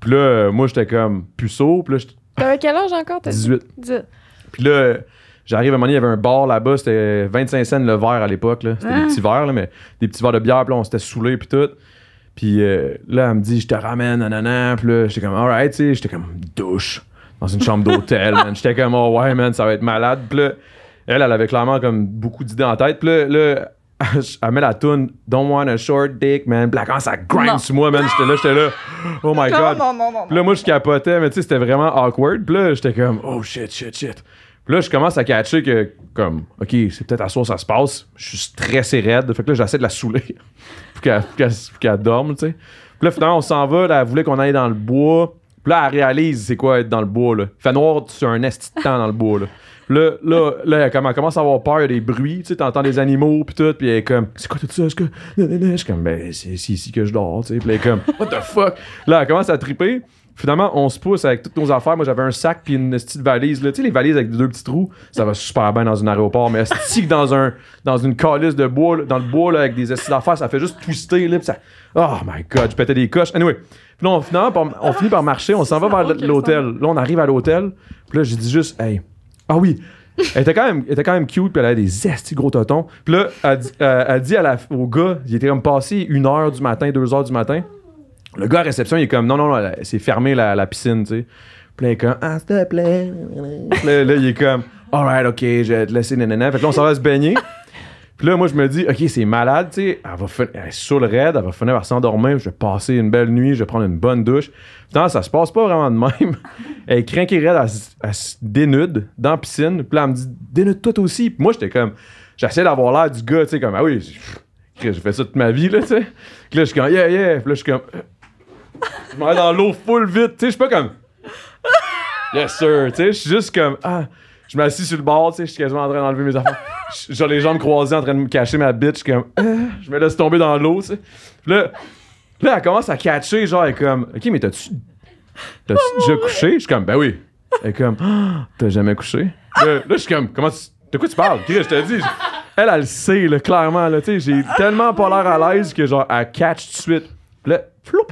S3: Puis là, euh, moi, j'étais comme puceau, puis là,
S1: T'avais quel âge encore? 18.
S2: 18.
S3: Puis là, j'arrive à un moment il y avait un bar là-bas, c'était 25 cents le verre à l'époque. Là. C'était des hein? petits verres, là, mais des petits verres de bière, puis là, on s'était saoulés, puis tout. Puis euh, là, elle me dit, je te ramène, nanana. Puis là, j'étais comme, alright, tu sais, j'étais comme, douche, dans une chambre d'hôtel, man. J'étais comme, oh ouais, man, ça va être malade. Puis là, elle, elle avait clairement comme beaucoup d'idées en tête. Puis là elle met la toune « Don't want a short dick, man. Puis ça grind sur moi, man, j'étais là, j'étais là. Oh my god. Non, Puis là, moi, je capotais, mais tu sais, c'était vraiment awkward. Puis là, j'étais comme, oh shit, shit, shit. Puis là, je commence à catcher que, comme, OK, c'est peut-être à soi ça se passe. Je suis stressé raide. Fait que là, j'essaie de la saouler Faut qu'elle dorme, tu sais. Puis là, finalement, on s'en va. elle voulait qu'on aille dans le bois. Puis là, elle réalise c'est quoi être dans le bois, là. Fait noir, tu un esti de temps dans le bois, là. Là, là, là, elle commence à avoir peur, il y a des bruits, tu sais, t'entends des animaux, puis tout, pis elle est comme, c'est quoi tout ça? Que... Je suis comme, ben, c'est ici que je dors, tu sais. Puis elle est comme, what the fuck? Là, elle commence à triper. Finalement, on se pousse avec toutes nos affaires. Moi, j'avais un sac puis une petite valise. Là. Tu sais, les valises avec deux petits trous, ça va super bien dans un aéroport. Mais si dans un dans une calice de bois, dans le bois, là, avec des assises d'affaires, ça fait juste twister. Là, pis ça... Oh my God, je pétais des coches. Anyway, puis finalement, on finit par marcher, on s'en va vers l'hôtel. Là, on arrive à l'hôtel. Puis là, j'ai dit juste, hey, ah oui! elle était quand même, elle était quand même cute, puis elle avait des estis gros totons. Puis là, elle, a dit euh, au gars, il était comme passé une heure du matin, deux heures du matin. Le gars à réception, il est comme, non, non, non, c'est fermé la, piscine, tu sais. Puis là, il est comme, ah, s'il te plaît. là, il est comme, alright, ok, je vais te laisser, nanana. Fait que là, on s'en va se baigner. Puis là, moi, je me dis, OK, c'est malade, tu sais. Elle, va fin... elle est le elle va finir par s'endormir. Je vais passer une belle nuit, je vais prendre une bonne douche. putain ça se passe pas vraiment de même. Elle craint raide, elle, se dénude dans la piscine. Puis là, elle me dit, dénude-toi aussi. Puis moi, j'étais comme, j'essaie d'avoir l'air du gars, tu sais, comme, ah oui, j'ai fait ça toute ma vie, là, tu sais. Puis là, je suis comme, yeah, yeah. Puis là, je suis comme, euh, je m'en vais dans l'eau full vite, tu sais. Je suis pas comme, yes, sir, tu sais. Je suis juste comme, ah. Je m'assis sur le bord, tu sais, je suis quasiment en train d'enlever mes affaires. J'ai les jambes croisées en train de me cacher ma bitch, comme. Euh, je me laisse tomber dans l'eau, tu sais. Là, là, elle commence à catcher, genre, elle est comme. Ok, mais t'as-tu. tas oh, déjà couché? Je suis comme, ben oui. Elle est comme, oh, t'as jamais couché? Là, je suis comme, comment tu. De quoi tu parles? Je te dis. Elle, elle le sait, là, clairement, là, tu sais. J'ai tellement pas l'air à l'aise que, genre, elle catch tout de suite. Là, floup!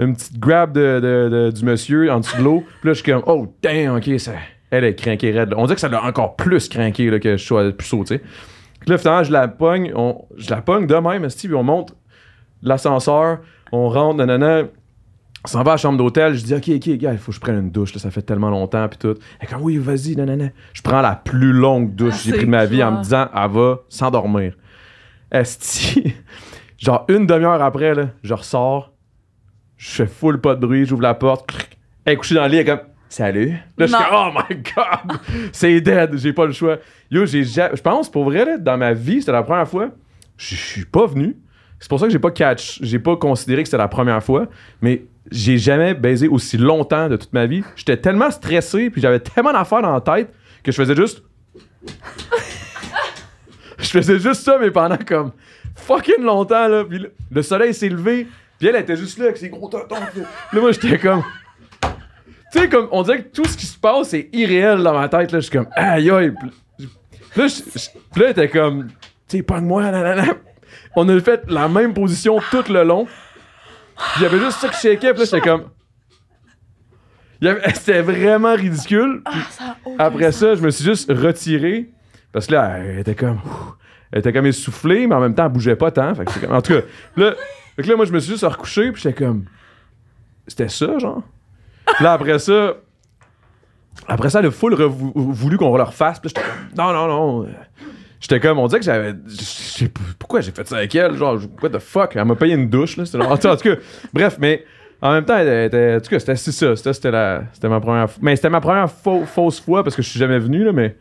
S3: Une petite grab de, de, du monsieur en dessous de l'eau. Puis là, je suis comme, oh, damn, ok, ça. Elle est craquée raide. On dirait que ça l'a encore plus craqué que je sois plus sauté. Là, finalement, je la pogne, je la pogne de même, Steve, on monte l'ascenseur, on rentre, nanana. On s'en va à la chambre d'hôtel, je dis OK, OK, gars, il faut que je prenne une douche, ça fait tellement longtemps puis tout. Elle est comme oui, vas-y, nanana. Je prends la plus longue douche que j'ai ah, pris de ma vie en me disant elle va s'endormir. Esti, genre une demi-heure après, je ressors, je fais full pas de bruit, j'ouvre la porte, elle est couchée dans le lit, elle est comme Salut. Là, je suis oh my god, c'est dead, j'ai pas le choix. Yo, j'ai je pense pour vrai dans ma vie, c'était la première fois, je suis pas venu. C'est pour ça que j'ai pas catch, j'ai pas considéré que c'était la première fois, mais j'ai jamais baisé aussi longtemps de toute ma vie. J'étais tellement stressé, puis j'avais tellement d'affaires dans la tête que je faisais juste Je faisais juste ça mais pendant comme fucking longtemps là, puis le, soleil s'est levé, puis elle était juste là avec ses gros tontons. Là moi j'étais comme comme, on dirait que tout ce qui se passe est irréel dans ma tête. Là, je suis comme, aïe aïe. Puis là, était comme, tu sais, moi On a fait la même position tout le long. J'avais juste ça qui shakeait, puis là, j'étais comme. C'était vraiment ridicule. Ah, après ça, je me suis juste retiré. Parce que là, elle était comme. Elle était comme essoufflée, mais en même temps, elle bougeait pas tant. en tout cas, là, là, moi, je me suis juste recouché, puis j'étais comme. C'était ça, genre? là, après ça, après ça, le full voulu qu'on leur fasse. Puis non, non, non. J'étais comme, on dirait que j'avais. pourquoi j'ai fait ça avec elle. Genre, what the fuck? Elle m'a payé une douche, là. en tout cas, bref, mais en même temps, c'était était, en tout c'était ça. C'était, ma première. Mais c'était ma première fausse fois parce que je suis jamais venu, là, mais.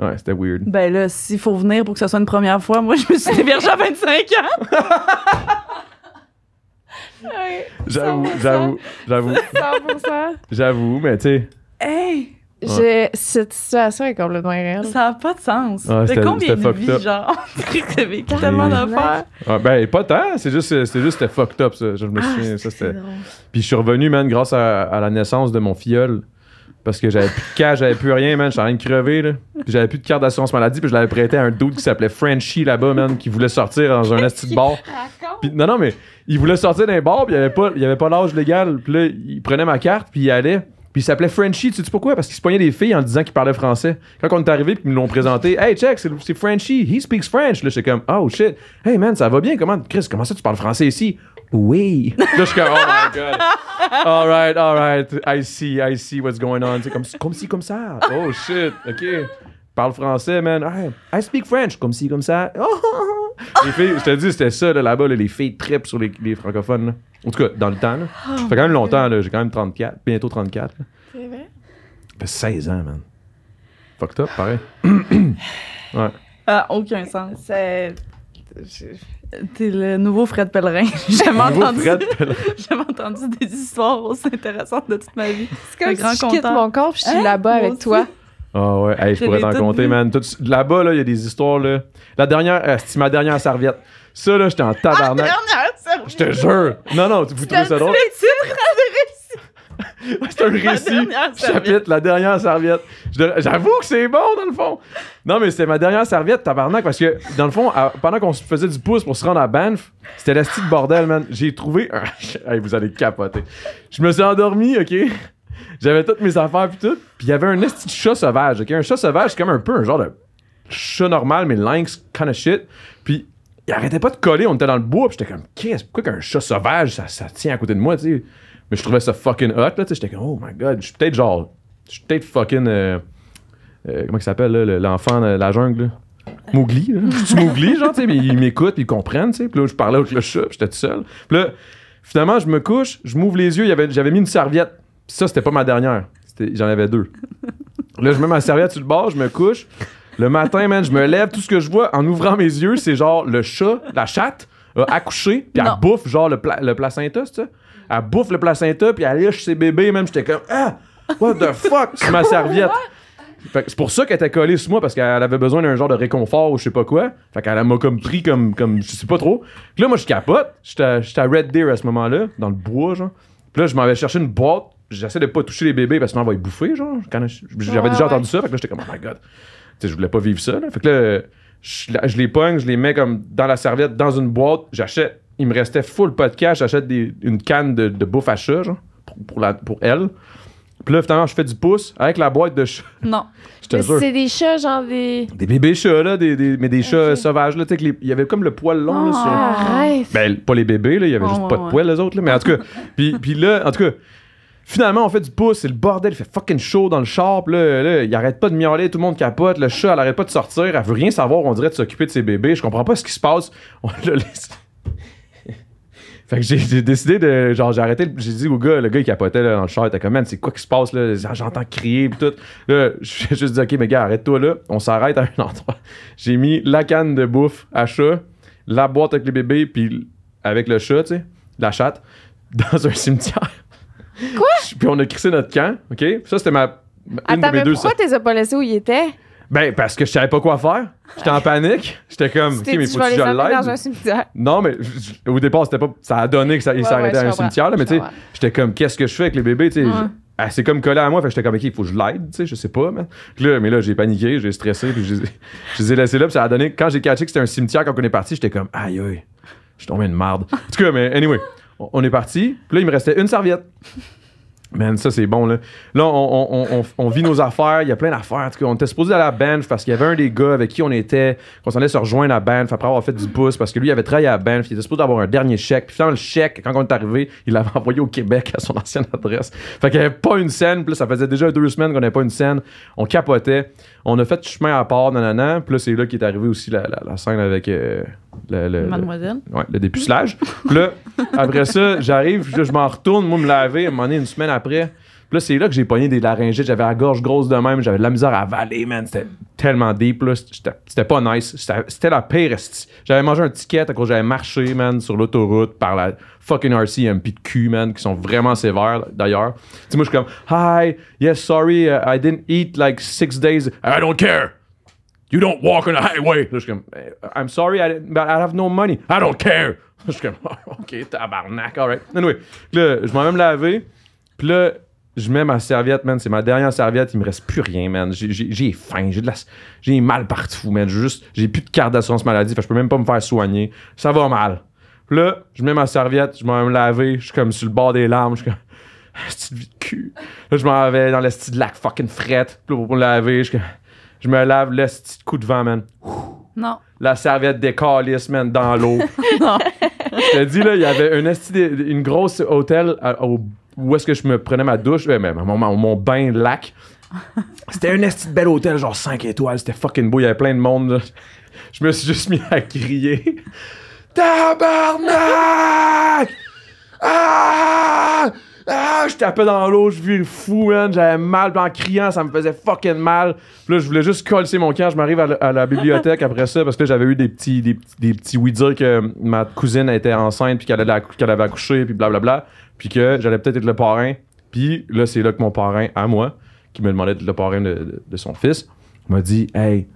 S3: Ouais, c'était weird.
S2: Ben là, s'il faut venir pour que ce soit une première fois, moi, je me suis vierge à 25 ans.
S3: J'avoue, j'avoue, j'avoue. J'avoue, mais tu sais.
S2: Hey! Cette
S1: situation est complètement réelle. Ça n'a pas de sens. de combien de vies, genre, que t'as
S2: vécu
S3: tellement d'affaires? Ah, ben, pas tant. C'est juste, c'était juste fucked up, ça. Je me ah, souviens. Puis je suis revenu, man, grâce à, la naissance de mon filleul. Parce que j'avais plus de cash, j'avais plus rien, man. J'étais en train de crever, là. j'avais plus de carte d'assurance maladie, puis je l'avais prêté à un dude qui s'appelait Frenchy là-bas, man, qui voulait sortir dans un esti de bar. non, non, mais il voulait sortir d'un bar, puis il avait pas, avait pas l'âge légal. Puis là, il prenait ma carte, puis il allait. Puis il s'appelait Frenchie, tu sais pourquoi? Parce qu'il se poignait des filles en disant qu'il parlait français. Quand on est arrivé, puis ils nous l'ont présenté, Hey, check, c'est Frenchie, he speaks French. Là, j'étais comme, oh shit. Hey, man, ça va bien? Comment, Chris, comment ça tu parles français ici? Oui. Là, je suis comme, oh my God. All right, all right. I see, I see what's going on. C'est comme, comme ci, comme ça. Oh shit, OK. Parle français, man. I speak French. Comme si, comme ça. Oh. Les filles, je te dit, c'était ça, là, bas les filles tripent sur les, les francophones. Là. En tout cas, dans le temps. Là. Oh ça fait quand même longtemps, j'ai quand même 34, bientôt 34. C'est vrai? Ça fait 16 ans, man. Fucked up, pareil. ouais.
S2: Ah, aucun sens. C'est... T'es le nouveau Fred Pellerin. J'ai jamais, entendu, entendu des histoires aussi intéressantes de toute ma vie. C'est comme si je quitte mon corps puis je suis hein? là-bas avec toi.
S3: Ah oh ouais, je pourrais t'en compter, man. Là-bas, là, il y a des histoires, La dernière, euh, c'est ma dernière serviette. Ça, là, j'étais en ah, tabarnak. Ah, dernière serviette! Je te jure! Non, non, vous trouvez ça drôle? c'est un récit. Chapitre, la dernière serviette. J'avoue que c'est bon, dans le fond. Non, mais c'était ma dernière serviette, tabarnak, parce que, dans le fond, pendant qu'on se faisait du pouce pour se rendre à Banff, c'était la de bordel, man. J'ai trouvé hey, vous allez capoter. Je me suis endormi, OK? J'avais toutes mes affaires, puis tout. Puis il y avait un esti de chat sauvage, OK? Un chat sauvage, c'est comme un peu un genre de chat normal, mais lynx, kind of shit. Puis il arrêtait pas de coller, on était dans le bois, pis j'étais comme, qu'est-ce, pourquoi qu'un chat sauvage, ça, ça tient à côté de moi, tu sais? Mais je trouvais ça fucking hot, là, tu sais. J'étais comme, oh my god, je suis peut-être genre. Je suis peut-être fucking. Euh, euh, comment il s'appelle, là, l'enfant de la jungle, là? Mowgli, là. Je Mowgli, genre, tu sais, mais ils m'écoutent, puis ils comprennent, tu sais. Puis là, je parlais avec le chat, j'étais tout seul. Puis là, finalement, je me couche, je m'ouvre les yeux, j'avais mis une serviette. pis ça, c'était pas ma dernière. J'en avais deux. Là, je mets ma serviette sur le bord, je me couche. Le matin, man, je me lève, tout ce que je vois en ouvrant mes yeux, c'est genre le chat, la chatte, a accouché, puis elle bouffe genre le, le placenta, tu sais elle bouffe le placenta, puis elle lèche ses bébés, même. J'étais comme, ah, what the fuck, c'est ma serviette. c'est pour ça qu'elle était collée sur moi parce qu'elle avait besoin d'un genre de réconfort ou je sais pas quoi. Fait qu'elle m'a comme pris comme, comme je sais pas trop. là, moi, je capote. J'étais à, Red Deer à ce moment-là, dans le bois, genre. Puis là, je m'en vais chercher une boîte. J'essaie de pas toucher les bébés parce que sinon, on va les bouffer, genre. j'avais déjà entendu ça. Fait que là, j'étais comme, oh my god. je voulais pas vivre ça, Fait que là, je, les pogne, je les mets comme dans la serviette, dans une boîte. J'achète il me restait full pas de cash, j'achète une canne de, bouffe à chat, genre, pour, elle. Puis là, finalement, je fais du pouce avec la boîte de chats. Non. C'est
S2: des chats, genre des.
S3: Des bébés chats, là, des, mais des chats sauvages, là. il y avait comme le poil long, là. Ah, arrête. Ben, pas les bébés, là. Il y avait oh, juste pas de poils, poil, les autres, là. Mais en tout cas, puis, puis là, en tout cas. Finalement, on fait du pouce, c'est le bordel, il fait fucking chaud dans le shop. là, là, il arrête pas de miauler, tout le monde capote, le chat, elle arrête pas de sortir, elle veut rien savoir, on dirait de s'occuper de ses bébés, je comprends pas ce qui se passe. On le laisse fait que j'ai décidé de. Genre, j'ai arrêté. J'ai dit au gars, le gars, qui capotait là, dans le chat il était comme, man, c'est quoi qui se passe là? J'entends crier, et tout. Là, j'ai juste dit, ok, mais gars, arrête-toi là. On s'arrête à un endroit. J'ai mis la canne de bouffe à chat, la boîte avec les bébés, puis avec le chat, tu sais, la chatte, dans un cimetière. Quoi? Puis on a crissé notre camp, ok? Ça, c'était ma. Attends, mais pourquoi
S1: t'es pas laissé où il était?
S3: Ben, parce que je savais pas quoi faire. J'étais en panique. J'étais comme, ok, mais faut que je l'aide. Non, mais au départ, c'était pas. Ça a donné que ça, s'arrêtait à un cimetière, mais tu sais, j'étais comme, qu'est-ce que je fais avec les bébés, C'est comme collé à moi, j'étais comme, ok, il faut que je l'aide, tu sais, je sais pas, mais là, j'ai paniqué, j'ai stressé, puis je, les ai laissés là, puis ça a donné. Quand j'ai catché que c'était un cimetière, quand on est parti, j'étais comme, aïe, aïe, je suis tombé une merde. En tout cas, mais anyway, on est parti, puis là, il me restait une serviette. Man, ça c'est bon là. Là, on, vit nos affaires, il y a plein d'affaires. En tout cas, on était supposé aller à Banff parce qu'il y avait un des gars avec qui on était, qu'on s'en allait se rejoindre à Banff après avoir fait du pouce parce que lui il avait travaillé à Banff, il était supposé avoir un dernier chèque. Puis finalement, le chèque, quand on est arrivé, il l'avait envoyé au Québec à son ancienne adresse. Fait qu'il n'y avait pas une scène, puis ça faisait déjà deux semaines qu'on n'avait pas une scène. On capotait, on a fait chemin à part, nanana. Puis c'est là qu'est arrivé aussi la, la, scène avec. Euh, le, Mademoiselle. Le, le dépucelage. puis là, après ça, j'arrive, je, m'en retourne, moi, me laver, à un moment une semaine après. Puis là, c'est là que j'ai pogné des laryngites. J'avais la gorge grosse de même, j'avais de la misère à avaler, man. C'était tellement deep, là. C'était pas nice. C'était la pire. J'avais mangé un ticket à cause j'avais marché, man, sur l'autoroute par la fucking RCMP de cul, man, qui sont vraiment sévères, d'ailleurs. Tu sais, moi, je suis comme, Hi, yes, sorry, uh, I didn't eat like six days. I don't care. You don't walk on the highway. Eh, I'm sorry, I, but I have no money. I don't care. Je suis comme, OK, tabarnak, alright. Anyway, là, je m'en vais me laver. Puis là, je mets ma serviette, man. C'est ma dernière serviette. Il me reste plus rien, man. J'ai faim. J'ai mal partout, man. Juste, j'ai plus de carte d'assurance maladie. Fait je peux même pas me faire soigner. Ça va mal. Là, je mets ma serviette. Je m'en vais me laver. Je suis comme sur le bord des larmes. Je suis comme... Petite vie de cul. Là, je m'en vais dans le style lac fucking frette. Là, pour me laver, je suis comme... Je me lave le petit coup de vent, man. Non. La serviette décalisse, man, dans l'eau. non. Je te dis, là, il y avait une, une grosse hôtel où est-ce que je me prenais ma douche, ouais, mon, mon bain lac. C'était un esti bel hôtel, genre 5 étoiles. C'était fucking beau. Il y avait plein de monde. Je me suis juste mis à crier. Tabarnak! Ah, je j'étais un dans l'eau, je vis fou, J'avais mal, en criant, ça me faisait fucking mal. Puis là, je voulais juste coller mon camp. Je m'arrive à, la bibliothèque après ça parce que j'avais eu des petits, des, des petits oui-dire que ma cousine était enceinte, puis qu'elle, avait accouché, puis blablabla. Puis que j'allais peut-être être le parrain. Puis là, c'est là que mon parrain, à moi, qui me demandait d'être le parrain de, son fils, m'a dit Hey,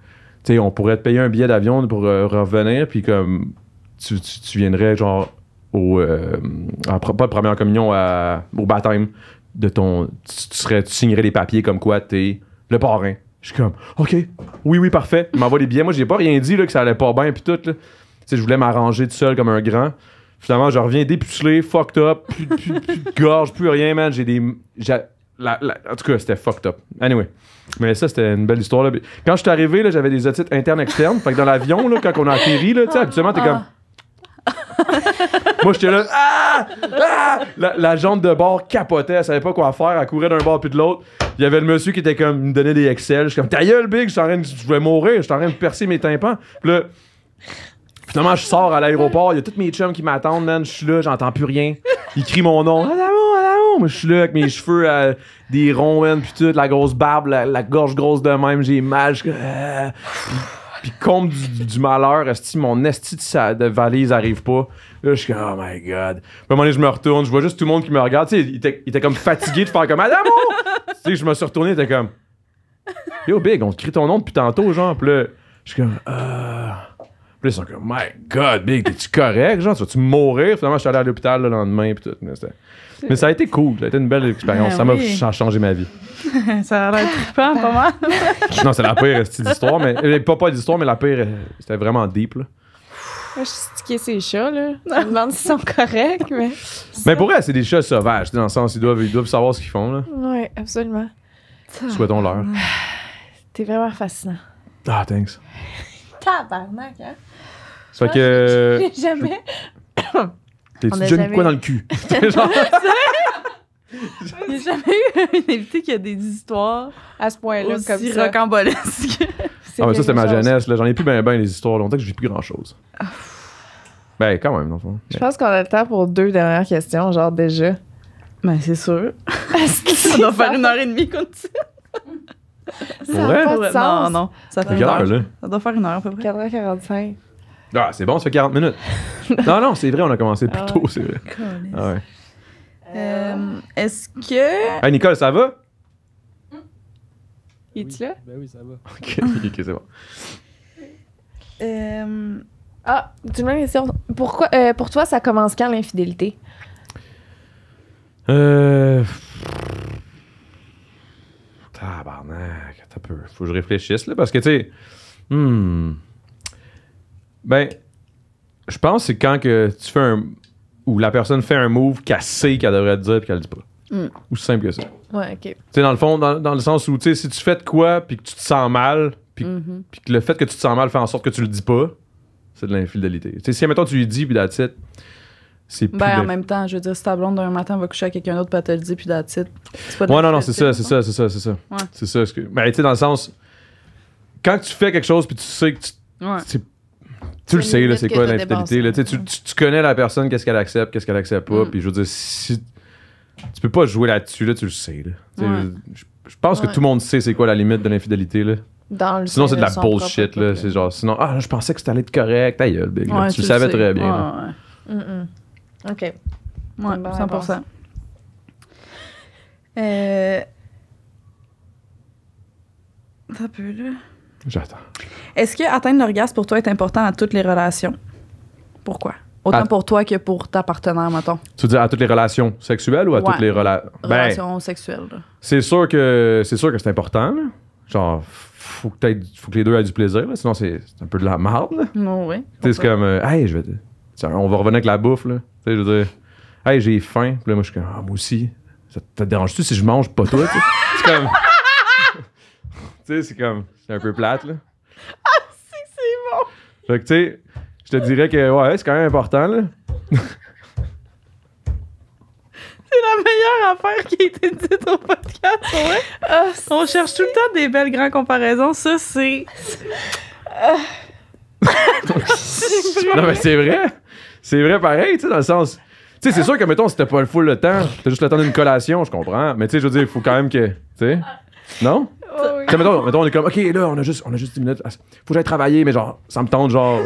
S3: tu sais, on pourrait te payer un billet d'avion pour euh, revenir, puis comme tu, tu, tu, viendrais genre au, euh, en, pas de première communion, au baptême de ton. Tu, signerais les papiers comme quoi t'es le parrain. Je suis comme, OK, oui, oui, parfait. M'envoie les billets. Moi, j'ai pas rien dit là, que ça allait pas bien, puis tout. je voulais m'arranger tout seul comme un grand. Finalement, je reviens dépucelé, fucked up, plus, de gorge, plus rien, man. J'ai des. en tout cas, c'était fucked up. Anyway. Mais ça, c'était une belle histoire. Là. Quand je suis arrivé, j'avais des otites internes externes. dans l'avion, quand on a atterri, là, habituellement, t'es ah. comme. Moi, j'étais là, ah! ah! La, jambe de bord capotait, elle savait pas quoi faire, elle courait d'un bord puis de l'autre. Il y avait le monsieur qui était comme, il me donnait des Excel. Je suis comme, ta gueule, Big, je vais mourir, je suis en train de percer mes tympans. Puis là, finalement, je sors à l'aéroport, il y a tous mes chums qui m'attendent, man. Je suis là, j'entends plus rien. Ils crient mon nom. Ah, ah, Moi, je suis là avec mes cheveux, euh, des ronds, puis la grosse barbe, la, gorge grosse de même, j'ai mal. Je, puis compte du, du, malheur, esti, mon esti de, de valise arrive pas. Là, je suis comme, oh my god. Puis à un moment donné, je me retourne, je vois juste tout le monde qui me regarde. Tu sais, il était, il comme fatigué de faire comme, madame tu sais, je me suis retourné, il était comme, Yo, Big, on te crie ton nom depuis tantôt, genre. Puis là, je suis comme, ah. Puis là, ils sont comme, my god, Big, t'es-tu correct? Genre, tu vas-tu mourir? Finalement, je suis allé à l'hôpital le lendemain, puis tout. Mais, mais, ça a été cool, ça a été une belle expérience. Ben ça m'a changé ma vie.
S2: ça a l'air pas mal. non, c'est la pire histoire, mais. Euh,
S3: pas pas d'histoire, mais la pire, euh, c'était vraiment deep, là.
S2: Je
S1: suis stické ces chats, là. Je me demande s'ils sont corrects, mais.
S3: Mais pour elle, c'est des chats sauvages, dans le sens, ils doivent, ils doivent savoir ce qu'ils font, là.
S1: Oui, absolument. Ah. Souhaitons-leur. T'es vraiment fascinant. Ah, thanks. Tabarnak, hein.
S3: Ça fait ah, que. J'ai jamais.
S1: T'es-tu déjà mis quoi dans le cul? Genre... jamais eu un invité qui a des histoires à ce point-là comme ça. rocambolesques ah, mais ça, c'était ma jeunesse.
S3: J'en ai plus bien, ben les histoires. Longtemps que je vis plus grand-chose. Ah. ben, quand même, dans Je
S1: pense qu'on a le temps pour deux dernières questions, genre déjà.
S2: Ben, c'est sûr. ça doit faire une heure et demie comme ça?
S3: Ça n'a pas de sens. Non,
S2: Ça fait une heure, là. Ça doit faire une heure à peu près. 4h45.
S3: Ah, c'est bon, ça fait 40 minutes. non, non, c'est vrai, on a commencé plus ah, tôt, c'est vrai. Ah,
S2: euh, est-ce que. Ah,
S3: Nicole, ça va?
S2: Es-tu là? Ben oui, ça va. ok, ok, c'est bon. Euh, ah, tu
S1: me question. Pourquoi, euh, pour toi, ça commence quand l'infidélité?
S3: Euh. Tabarnak, t'as un Faut que je réfléchisse, là, parce que, tu sais. Hmm. Ben, je pense que c'est quand que tu fais un. ou la personne fait un move qu'elle sait qu'elle devrait dire et qu'elle dit pas ou mm. Aussi simple que ça. Ouais, OK. Tu sais, dans le fond, dans, dans le sens où, tu sais, si tu fais de quoi, puis que tu te sens mal, puis mhm. que le fait que tu te sens mal fait en sorte que tu le dis pas, c'est de l'infidélité. Tu sais, si, mettons, tu lui dis, puis la tête c'est pas Ben, en
S2: même temps, je veux dire, si ta blonde d'un matin va coucher avec quelqu'un d'autre, puis elle te le dit, puis la titre, c'est pas de Ouais, non, non, c'est ça, c'est ça, c'est ça,
S3: c'est ça. Ouais. C'est ça. Mais que... Mais, ben, tu sais, dans le sens, quand tu fais quelque chose, puis tu sais que tu. Ouais. tu le sais, là, c'est quoi l'infidélité. Là, tu, tu, tu, connais la personne, qu'est-ce qu'elle accepte, qu'est-ce qu'elle accepte pas. Mm. Puis je veux dire, si tu peux pas jouer là-dessus, là, tu le sais. Là. Je, pense que tout le monde sait c'est quoi la limite de l'infidélité. Là. sinon, c'est de la bullshit. Là. C'est genre, sinon, ah, je pensais que c'était être correct. aïe tu, le savais très bien.
S2: Mm, mm. OK. Ouais, 100%. Euh... T'as là. J'attends. Est-ce que atteindre l'orgasme pour toi est important à toutes les relations? Pourquoi? Autant ah. pour toi que pour ta partenaire, mettons.
S3: Tu veux dire à toutes les relations sexuelles ou à toutes les ben, relations sexuelles? C'est sûr que c'est sûr que c'est important. Genre, faut que, faut que les deux aient du plaisir, sinon c'est un peu de la marde. Non, oui. C'est comme, euh, hey, je vais. On va revenir avec la bouffe, là. je veux dire, hey, j'ai faim. Puis là, moi, je suis comme, ah, moi aussi. Ça te dérange-tu si je mange pas toi? c'est comme. tu sais, c'est comme. C'est un peu plate, là. Ah, si, c'est bon. Fait que, tu sais, je te dirais que ouais, c'est quand même important. Là. C'est la
S2: meilleure affaire qui a été dite au podcast, ouais. Ah, on cherche tout le temps des belles grandes comparaisons. Ça, c'est. Ah. non, mais c'est vrai.
S3: C'est vrai pareil, tu sais, dans le sens. Tu sais, c'est ah. sûr que, mettons, si t'as pas le full le temps, t'as juste le temps d'une collation, je comprends. Mais tu sais, je veux dire, il faut quand même que. Tu sais. Non? Oh, mettons, mettons, on est comme, OK, là, on a juste, on a juste 10 minutes. Faut que j'aille travailler, mais genre, ça me tente, genre,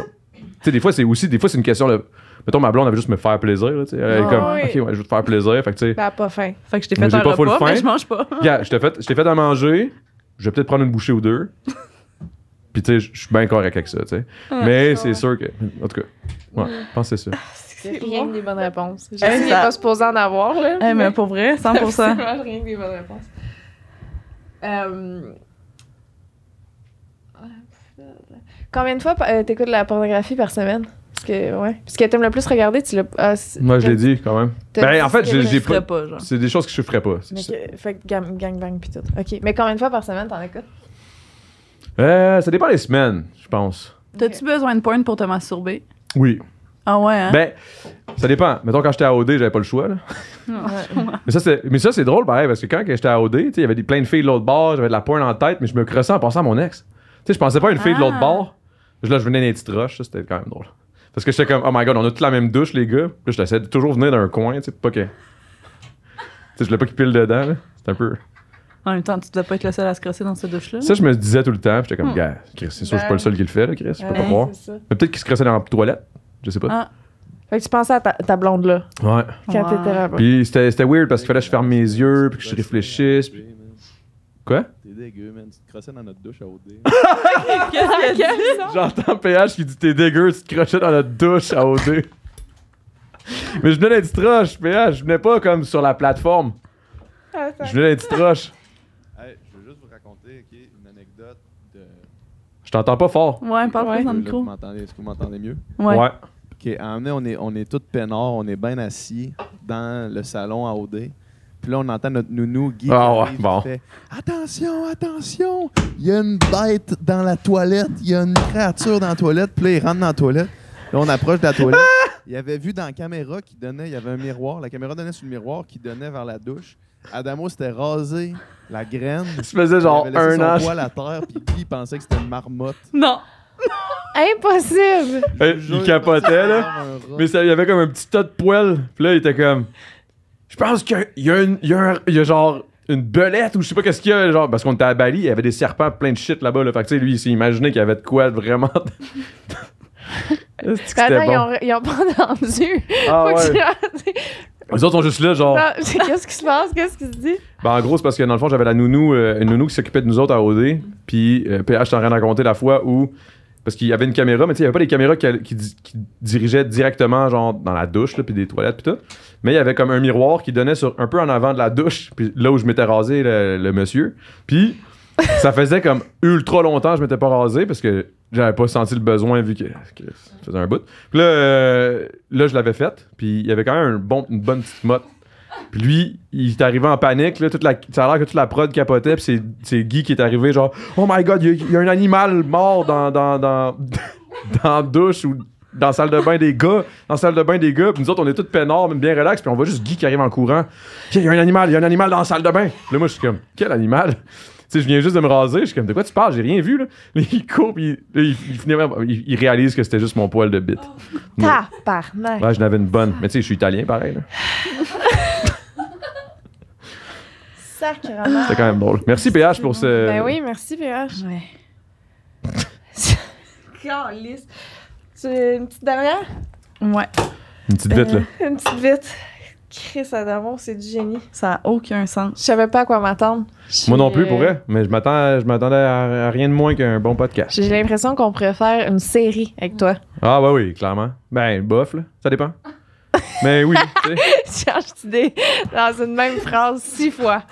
S3: sais, des fois, c'est aussi, des fois, c'est une question. de. mettons, ma blonde, elle veut juste me faire plaisir. elle est ah comme, OK, ouais, je veux te faire plaisir. Fait tu sais. Bah, pas
S2: faim. Fait je t'ai fait pas repas, mais je mange pas.
S3: je t'ai fait, à manger. Je vais peut-être prendre une bouchée ou deux. Puis, tu sais, je suis bien correct avec ça, tu sais. Ah, mais c'est sûr que. En tout cas, ouais, ça. Ah,
S1: rien que des bonnes réponses. Je n'est pas supposé en avoir, là. Eh, mais, pour vrai, 100%. rien que des bonnes réponses. Euh, Combien de fois euh, t'écoutes la pornographie par semaine? Parce que, ouais. Parce que t'aimes le plus regarder, tu l'as. Ah, Moi, je l'ai dit quand même. Ben, en fait,
S3: j'ai pas. pas c'est des choses que je ferais pas. Mais
S1: que, fait gang, gang, bang, pis tout. OK. Mais combien de fois par semaine t'en écoutes?
S3: Euh, ça dépend des semaines, je pense.
S2: T'as-tu besoin de porn pour te masturber? Oui. Ah ouais, hein? Ben,
S3: ça dépend. Mettons, quand j'étais à OD, j'avais pas le choix, là. Ah, ouais. mais ça, c'est drôle, pareil, parce que quand j'étais à OD, il y avait des, plein de filles de l'autre bord, j'avais de la porn en tête, mais je me crossais en pensant à mon ex. Tu sais, je pensais pas à une fille de l'autre ah. bord. Là, je venais d'un petit ça c'était quand même drôle. Parce que j'étais comme, oh my god, on a toute la même douche, les gars. Puis là, j'essayais de toujours venir d'un coin, tu sais, pas que. Tu sais, je l'ai pas qu'il pile dedans, là. C'est un peu.
S2: En même temps, tu devais pas être le seul à se crosser dans cette douche-là. Ça, je me disais
S3: tout le temps, j'étais comme, hmm. gars, Chris, c'est sûr, je suis pas le ben seul qui le fait, là, Chris, je peux pas voir. » Mais peut-être qu'il se crossait dans la toilette, je sais pas. Ah.
S1: Fait que tu pensais à ta, blonde là. Ouais. Quand t'étais là-bas.
S3: Puis c'était weird parce qu'il fallait que je ferme mes yeux, puis que je réfléchisse. Quoi? Tu te dans notre douche à OD. Qu'est-ce que J'entends PH qui dit t'es dégueu, tu te crochais dans notre douche à OD. Mais je venais d'être troche, PH. Je venais pas comme sur la plateforme. je venais d'être troche. Hey, je veux juste vous raconter une anecdote de. Je t'entends pas fort. Ouais,
S2: parle ouais. dans le micro.
S3: Est-ce que vous m'entendez mieux? Ouais. Ok, à un moment donné, on est, on est tous peinards, on est bien assis dans le salon à OD. Puis là, on entend notre nounou Guy. Ah Fait, attention, attention, il y a une
S1: bête dans la toilette, il y a une créature dans la toilette. Puis là, il rentre dans la toilette. Là, on approche de la toilette.
S3: Il avait vu dans la caméra qui donnait, il y avait un miroir, la caméra donnait sur le miroir qui donnait vers la douche. Adamo s'était rasé la graine. Il se faisait genre il un an. poil à terre, puis Guy pensait que c'était une marmotte.
S1: Non. Impossible.
S3: Eh, il capotait, là. Mais il y avait comme un petit tas de poils. Puis là, il était comme je pense qu'il y, y a genre une belette ou je sais pas qu'est-ce qu'il y a genre parce qu'on était à Bali il y avait des serpents plein de shit là-bas là, fait que lui il s'est imaginé qu'il y avait de quoi vraiment Attends, ils, ont,
S1: ils, ont, pas entendu. Ah, ouais. que
S3: les autres sont juste là, genre.
S1: Qu'est-ce qui se
S2: passe? Qu'est-ce qui se dit?
S3: Bah en gros, c'est parce que dans le fond, j'avais la nounou, euh, une nounou qui s'occupait de nous autres à OD. Puis, euh, PH, t'en rien raconté la fois où parce qu'il y avait une caméra, mais tu sais il n'y avait pas des caméras qui, dirigeaient directement genre dans la douche, puis des toilettes, puis tout. Mais il y avait comme un miroir qui donnait sur un peu en avant de la douche, puis là où je m'étais rasé le, monsieur. Puis ça faisait comme ultra longtemps que je m'étais pas rasé parce que j'avais pas senti le besoin vu que, ça faisait un bout. Puis là, euh, là je l'avais faite, puis il y avait quand même un bon, une bonne petite motte puis lui, il est arrivé en panique. Là, toute ça a l'air que toute la prod capotait. Puis c'est Guy qui est arrivé, genre, Oh my god, il y, a un animal mort dans, la douche ou dans la salle de bain des gars. Dans la salle de bain des gars. Puis nous autres, on est tous peinards, même bien relax. Puis on voit juste Guy qui arrive en courant. Il y a un animal, il y a un animal dans la salle de bain. Là, moi, je suis comme, Quel animal? sais, je viens juste de me raser. Je suis comme, de quoi tu parles? J'ai rien vu, là. Il coupe, il, il, il, il, réalise que c'était juste mon poil de bite. Oh. Tabarnak. Ouais, je n'avais une bonne. Mais tu sais, je suis italien, pareil, là.
S1: Sacrement. quand même drôle. Merci, PH, pour ce. Ben oui, merci, PH. Ouais. Calisse. Tu une petite dernière?
S2: Ouais. Une petite
S3: bite, là.
S1: Euh, une petite bite. Chris Adamo, c'est du génie. Ça n'a aucun sens. Je savais pas à quoi m'attendre. Moi non plus, pour euh, vrai.
S3: Mais je m'attendais à, rien de moins qu'un bon podcast. J'ai
S1: l'impression qu'on pourrait faire une série avec toi.
S3: Ah, bah oui, clairement. Ben, bof, Ça dépend. Mais oui.
S2: Change d'idée dans une même phrase six fois.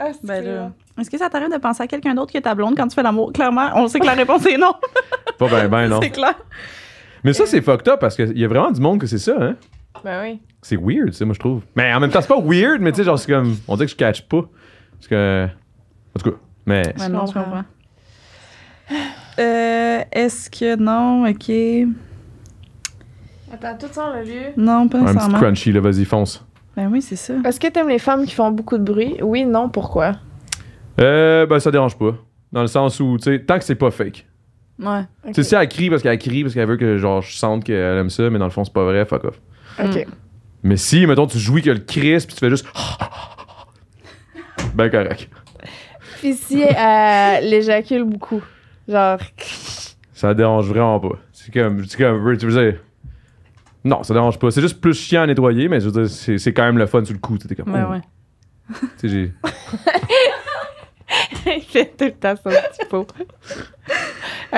S2: Ah, ben là. Est-ce que ça t'arrive de penser à quelqu'un d'autre que ta blonde quand tu fais l'amour? Clairement, on sait que la réponse est non.
S3: pas ben, ben non. C'est clair. Mais ça, euh. c'est fucked up parce qu'il y a vraiment du monde que c'est ça, hein? Ben oui. C'est weird, sais moi, je trouve. Mais en même temps, c'est pas weird, mais tu sais, genre, c'est comme. On dit que je catch pas. Parce que. En tout cas, mais. non, je
S2: comprends. Euh, Est-ce que non, ok. Attends, tout ça, l'a lieu. Non, pas nécessairement. Un petit crunchy,
S3: là, vas-y, fonce.
S2: Ben oui, c'est ça. Est-ce que t'aimes les
S1: femmes qui font beaucoup de bruit? Oui, non, pourquoi?
S3: Euh, ben ça dérange pas. Dans le sens où, tu sais, tant que c'est pas fake.
S2: Ouais. c'est Tu sais, si
S3: elle crie parce qu'elle crie, parce qu'elle veut que genre, je sente qu'elle aime ça, mais dans le fond, c'est pas vrai, fuck off. OK. Hmm. Mais si, mettons, tu jouis que le crisse puis tu fais juste. ben correct.
S1: Puis si elle euh, l'éjacule beaucoup, genre.
S3: Ça dérange vraiment pas. C'est comme, tu veux Non, ça dérange pas. C'est juste plus chiant à nettoyer, mais c'est, quand même le fun sur le coup. T'es comme. Ouais, oh. ouais. Tu sais, j'ai.
S1: tout le temps son petit pot.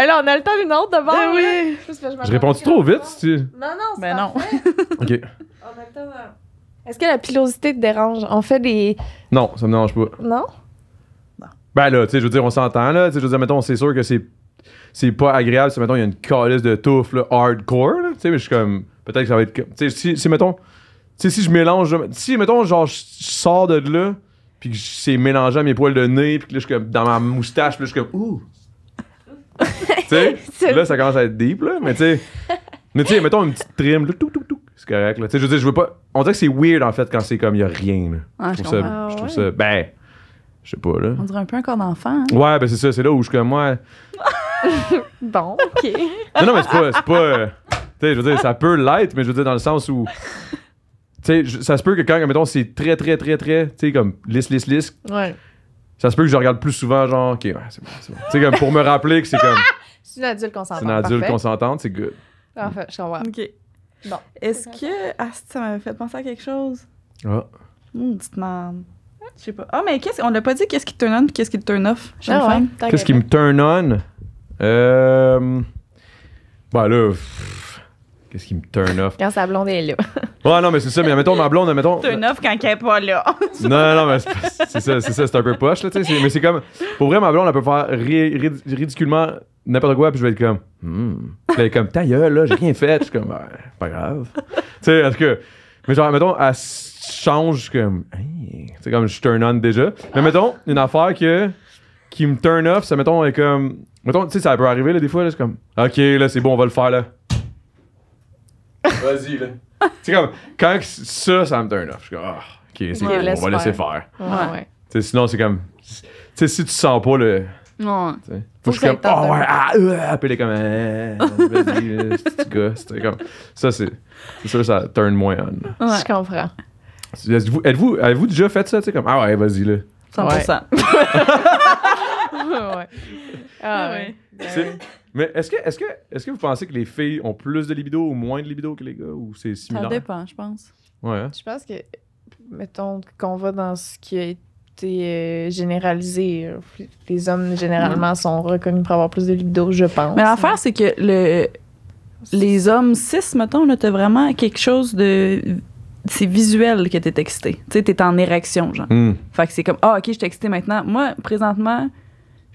S1: là, on a le temps d'une autre devant. Ben oui.
S2: Je,
S3: réponds-tu trop vite, tu... Non,
S2: non, c'est ben non.
S3: OK. On a
S2: le temps euh. Est-ce
S1: que la pilosité te dérange? On fait des...
S3: Non, ça me dérange pas. Non? Non. Ben là, tu sais, je veux dire, on s'entend, là. Tu sais, je veux dire, mettons, c'est sûr que c'est... C'est pas agréable si, mettons, il y a une calice de touffe, hardcore, Tu sais, mais je suis comme... Peut-être que ça va être... Tu sais, si, mettons... Tu sais, si je mélange... Si, mettons, genre, je sors de là puis que c'est mélangé à mes poils de nez, puis que là, je suis comme dans ma moustache, puis là, je suis comme, ouh, tu là, ça commence à être deep, là, mais tu sais. Mais tu sais, mettons une petite trim, tout, tout, tout. C'est correct, Tu sais, je veux je veux pas. On dirait que c'est weird, en fait, quand c'est comme, il y a rien, là. Ah, je, trouve ça, je trouve ah, ça. Ben, je sais pas, là. On
S2: dirait un peu un corps d'enfant. Hein. Ouais,
S3: ben c'est ça, c'est là où je suis comme, moi.
S2: bon, ok. Non, non, mais c'est pas.
S3: C'est pas euh, tu sais, je veux dire, ça peut l'être, mais je veux dire, dans le sens où. Tu sais, ça se peut que quand, mettons, c'est très, très, très, très, tu sais, comme lisse, lisse, lisse. Ouais ça se peut que je regarde plus souvent, genre, ok, c'est bon, c'est bon. tu comme pour me rappeler que c'est comme.
S2: C'est une adulte consentante. C'est une adulte
S3: consentante, c'est good.
S2: fait, je comprends. OK. Bon. Est-ce que. Ah, ça m'avait fait penser à quelque chose. Ah. Hum, petite merde. Je sais pas. Ah, oh, mais qu'est-ce... on l'a pas dit qu'est-ce qui te turn on qu'est-ce qui te turn off chez ah ouais, Qu'est-ce qui me
S3: turn on? Euh. Ben là. Qu'est-ce qui me turn off?
S1: Quand sa blonde est là.
S3: Ouais, non, mais c'est ça. Mais admettons, ma blonde, admettons. C'est
S1: une quand elle pas là.
S3: non, non, mais c'est ça, c'est ça, c'est un peu poche, là, tu sais. Mais c'est comme. Pour vrai, ma blonde, elle peut faire ridiculement n'importe quoi, puis je vais être comme. Hmm. comme, ta gueule, là, j'ai rien fait. Je suis comme, ouais, ben, pas grave. tu sais, en tout cas. Mais genre, mettons, elle change comme. Tu sais, comme, je turn on déjà. Mais mettons, une affaire que, qui me turn off, ça, mettons, est comme. Mettons, tu sais, ça peut arriver, là, des fois, là, c'est comme, OK, là, c'est bon, on va le faire, là. Vas-y, là. c'est comme, quand ça, ça me turn off. Je suis comme, ah, ok, c'est on va laisser faire. Ouais. sinon, c'est comme, tu sais, si tu sens pas le. Non. faut que je suis comme, oh ouais, ah, euh, puis comme, euh, vas-y, petit gars. c'est comme, ça, c'est sûr, ça turn moins on. Ouais. Je comprends. Êtes-vous, êtes-vous, avez-vous déjà fait ça, tu sais, comme, ah ouais, vas-y, là. 100%.
S1: ouais. Ah ouais. ouais.
S3: Mais est-ce que, est que, que vous pensez que les filles ont plus de libido ou moins de libido que les gars ou c'est similaire? Ça dépend,
S1: je pense. Hein? Je pense que, mettons, qu'on va dans ce qui a été euh, généralisé. Les hommes, généralement, mm. sont reconnus pour avoir plus de libido, je pense. Mais l'affaire,
S2: c'est que le, les hommes cis, mettons, on t'as vraiment quelque chose de. C'est visuel que t'es excité. Tu t'es en érection, genre. Mm. Fait que c'est comme, ah, ok, je suis excité maintenant. Moi, présentement,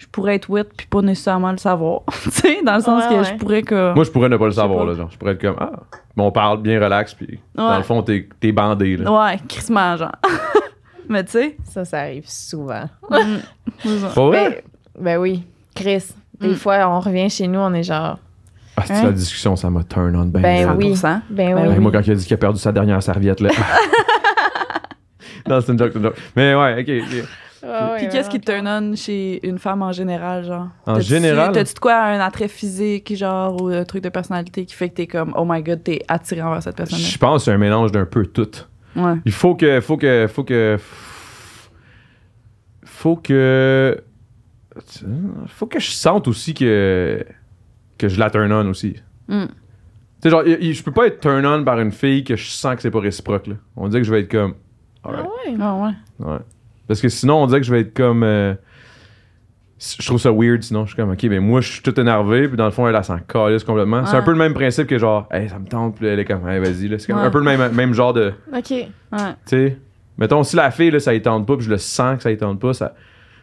S2: je pourrais être wit puis pas nécessairement le savoir. tu sais, dans le sens que je pourrais que. Moi, je
S3: pourrais ne pas le savoir, là. Genre, je pourrais être comme, ah, on parle bien relax, puis dans le fond, t'es, t'es bandé, là.
S2: Ouais, Chris genre. Mais tu sais. Ça, ça arrive souvent. Mm. pas vrai? Ben, ben, oui.
S1: Chris, des mm. fois, on revient chez nous, on est genre. Ah, c'est hein? la discussion,
S3: ça m'a turn on ben, ben, oui. Ben, ben, oui. Ben, Moi, quand il a dit qu'il a perdu sa dernière serviette, là. non, c'est une joke, c'est une joke. Mais ouais, ok. okay. Ah Puis qu'est-ce
S2: qui te turn on chez une femme en général, genre? En général? T'as-tu de quoi un attrait physique, genre, ou un truc de personnalité qui fait que t'es comme, oh my god, t'es attiré envers cette personne Je
S3: pense c'est un mélange d'un peu tout. Ouais. Il faut que, faut que, faut que, faut que, faut que je sente aussi que, que je la turn on aussi. Hmm. Tu sais, genre, je peux pas être turn on par une fille que je sens que c'est pas réciproque, là. On dirait que je vais être comme,
S2: Ah ouais? Ah
S3: ouais. Ouais. Parce que sinon, on dirait que je vais être comme. Euh, je trouve ça weird sinon. Je suis comme, ok, mais moi, je suis tout énervé. Puis dans le fond, elle, elle s'en calisse complètement. C'est un peu le même principe que genre, hey, ça me tente. Puis elle est comme, hey, vas-y. Là. C'est comme un peu le même, même genre de. Ok. Ouais. Tu sais, mettons, si la fille, là, ça y tente pas, puis je le sens que ça y tente pas, ça.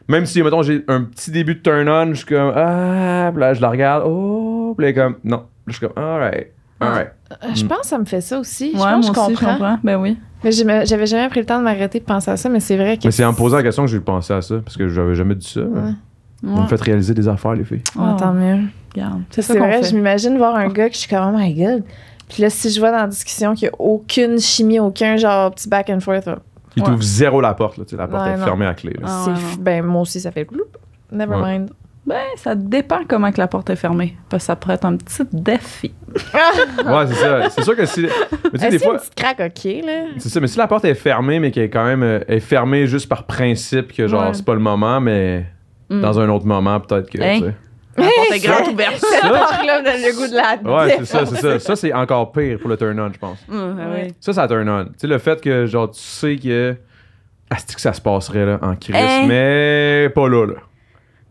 S3: Même si, mettons, j'ai un petit début de turn on, je suis comme, ah, puis là, je la regarde, oh, puis elle est comme, non. je suis comme, alright. Ah ah, euh, je mm.
S1: pense que ça me fait ça aussi. je, pense, moi je, comprends. je Ben oui. Mais j'avais jamais pris le temps de m'arrêter de penser à ça, mais c'est vrai que. Mais c'est
S3: en posant la question que j'ai pensé à ça, parce que j'avais jamais dit ça. Vous me faites réaliser des affaires, les filles. Oh, tant
S1: mieux.
S2: C'est vrai, je
S1: m'imagine voir un gars que je suis comme, oh my god. Puis là, si je vois dans la discussion qu'il n'y a aucune chimie, aucun genre petit back and forth. Euh,
S3: Il t'ouvre zéro la porte, là, la porte est fermée à clé.
S2: ben, moi aussi, ça fait Never mind. Ben, ça dépend comment que la porte est fermée. Parce que ça pourrait être un petit défi.
S3: ouais, c'est ça. C'est sûr que si. Mais tu sais, des fois.
S1: craque, OK, là.
S3: C'est ça. Mais si la porte est fermée, mais qu'elle est quand même euh, est fermée juste par principe, que genre, c'est pas le moment, mais mm. dans un autre moment, peut-être que. Hein? Tu sais.
S1: La porte grande ouverte. Ouais, c'est ça, c'est ça. Ça,
S3: c'est encore pire pour le turn-on, je pense. Ça, mm, ben c'est Ça, ça turn-on. Tu sais, le fait que, genre, tu sais que. Ah, Est-ce que ça se passerait, là, en crise, hein? mais pas là, là.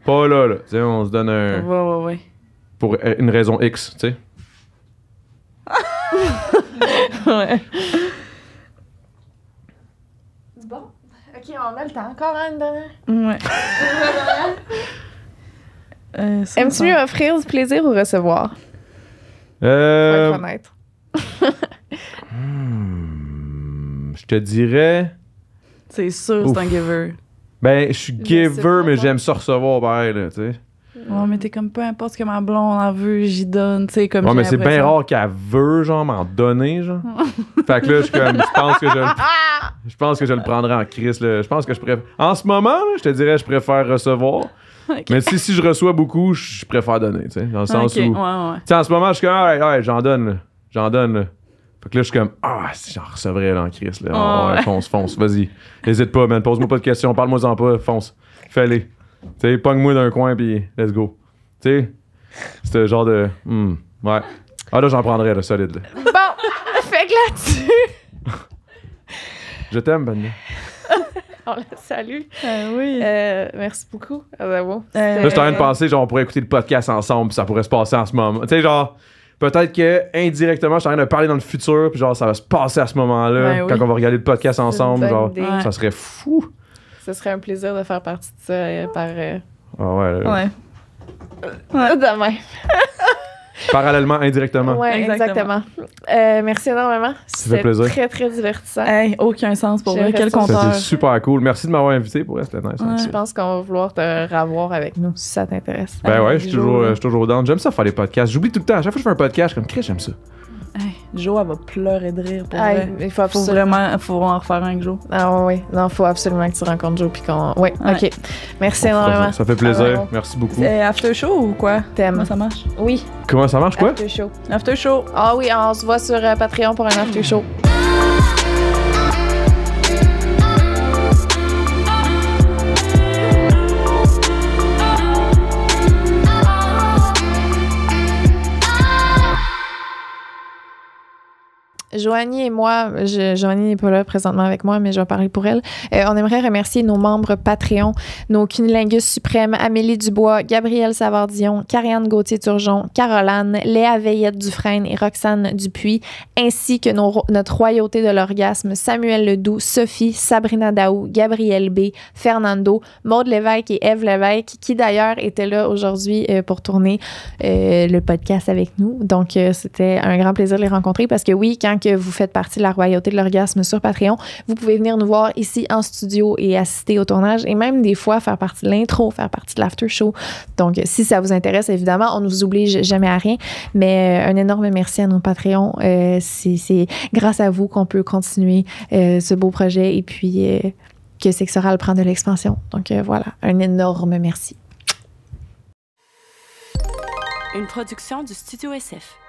S3: Pas là, là. on se donne un. Ouais, ouais, ouais. Pour euh, une raison X, tu sais. ouais.
S1: bon? Ok, on a le temps. Encore hein, une Ouais. euh, Aimes-tu offrir du plaisir ou recevoir?
S3: Euh. Hmm, je te dirais.
S2: C'est sûr, c'est un giver.
S3: Ben, je suis giver, mais j'aime ça recevoir, pareil, là, tu sais.
S2: Ouais, mais t'es comme peu importe ce que ma blonde en veut, j'y donne, tu sais, comme Ouais, mais c'est bien rare
S3: qu'elle veut, genre, m'en donner, genre. fait que là, je suis comme, je pense que je le. Je pense que je le prendrais en crise, là. Je pense que je préfère. En ce moment, là, je te dirais, je préfère recevoir. Mais si, si je reçois beaucoup, je préfère donner, tu sais, dans le sens où. Ouais, ouais. Tu sais, en ce moment, je suis comme, ouais, ouais, j'en donne, J'en donne, là. Fait que là, je suis comme, ah, si j'en recevrais là, en là. Ah, fonce, fonce, vas-y. N'hésite pas, man. Pose-moi pas de questions, parle-moi-en pas, fonce. Fais-les. Tu sais, pogne-moi d'un coin, puis let's go. Tu sais, c'était genre de, hmm, ouais. Ah, là, j'en prendrais, le solide. Là. Bon,
S1: fait que là-dessus.
S3: je t'aime, Ben
S1: On la salue. Ben oui. Euh, merci beaucoup. Ah, ben bon, euh, là, je en train de euh, penser,
S3: genre, on pourrait écouter le podcast ensemble, puis ça pourrait se passer en ce moment. Tu sais, genre peut-être que indirectement, je suis en train de parler dans le futur, puis genre, ça va se passer à ce moment-là, ben quand on va regarder le podcast ensemble. Genre, ça serait fou.
S1: Ce serait un plaisir de faire partie de ça euh, par. Euh,
S3: ah ouais. Là. Ouais.
S1: ouais. Demain.
S3: Parallèlement, indirectement. Oui, exactement.
S1: Euh, merci énormément. C'était très, très divertissant. aucun sens pour moi Quel compteur. C'était
S3: super cool. Merci de m'avoir invité pour rester nice. Je
S1: pense qu'on va vouloir te revoir avec nous si ça t'intéresse. Ben
S3: ouais, je suis toujours, euh, toujours J'aime ça faire des podcasts. J'oublie tout le temps. À chaque fois que je fais un podcast, je suis comme, j'aime ça.
S2: Jo, elle va pleurer de rire pour hey, Il faut, faut vraiment, faut en refaire un avec Jo. Ah oui, non, faut
S1: absolument que tu rencontres Jo puis qu'on. Oui, ok. Merci énormément. Ça, fait plaisir. Ah, Merci beaucoup. C'est after show ou quoi T'aimes Comment ça marche Oui.
S3: Comment ça marche quoi After
S1: show. After show. Ah oui, on se voit sur euh, Patreon pour un after show. Joanie et moi, je, Joanie n'est pas là présentement avec moi, mais je vais parler pour elle. Euh, on aimerait remercier nos membres Patreon, nos Cunilingus suprêmes, Amélie Dubois, Gabrielle Savardion, Carianne Gauthier-Turgeon, Caroline, Léa Veillette-Dufresne et Roxane Dupuis, ainsi que notre royauté de l'orgasme, Samuel Ledoux, Sophie, Sabrina Daou, Gabrielle B, Fernando, Maude Lévesque et Eve Lévesque, qui d'ailleurs étaient là aujourd'hui euh, pour tourner euh, le podcast avec nous. Donc, c'était un grand plaisir de les rencontrer parce que oui, quand vous faites partie de la royauté de l'orgasme sur Patreon, vous pouvez venir nous voir ici en studio et assister au tournage et même des fois faire partie de l'intro, faire partie de l'after show. Donc, si ça vous intéresse, évidemment, on ne vous oblige jamais à rien, mais euh, un énorme merci à nos Patreons. Euh, c'est grâce à vous qu'on peut continuer euh, ce beau projet et puis que Sexoral prend de l'expansion. Donc voilà, un énorme merci.
S3: Une production du Studio SF.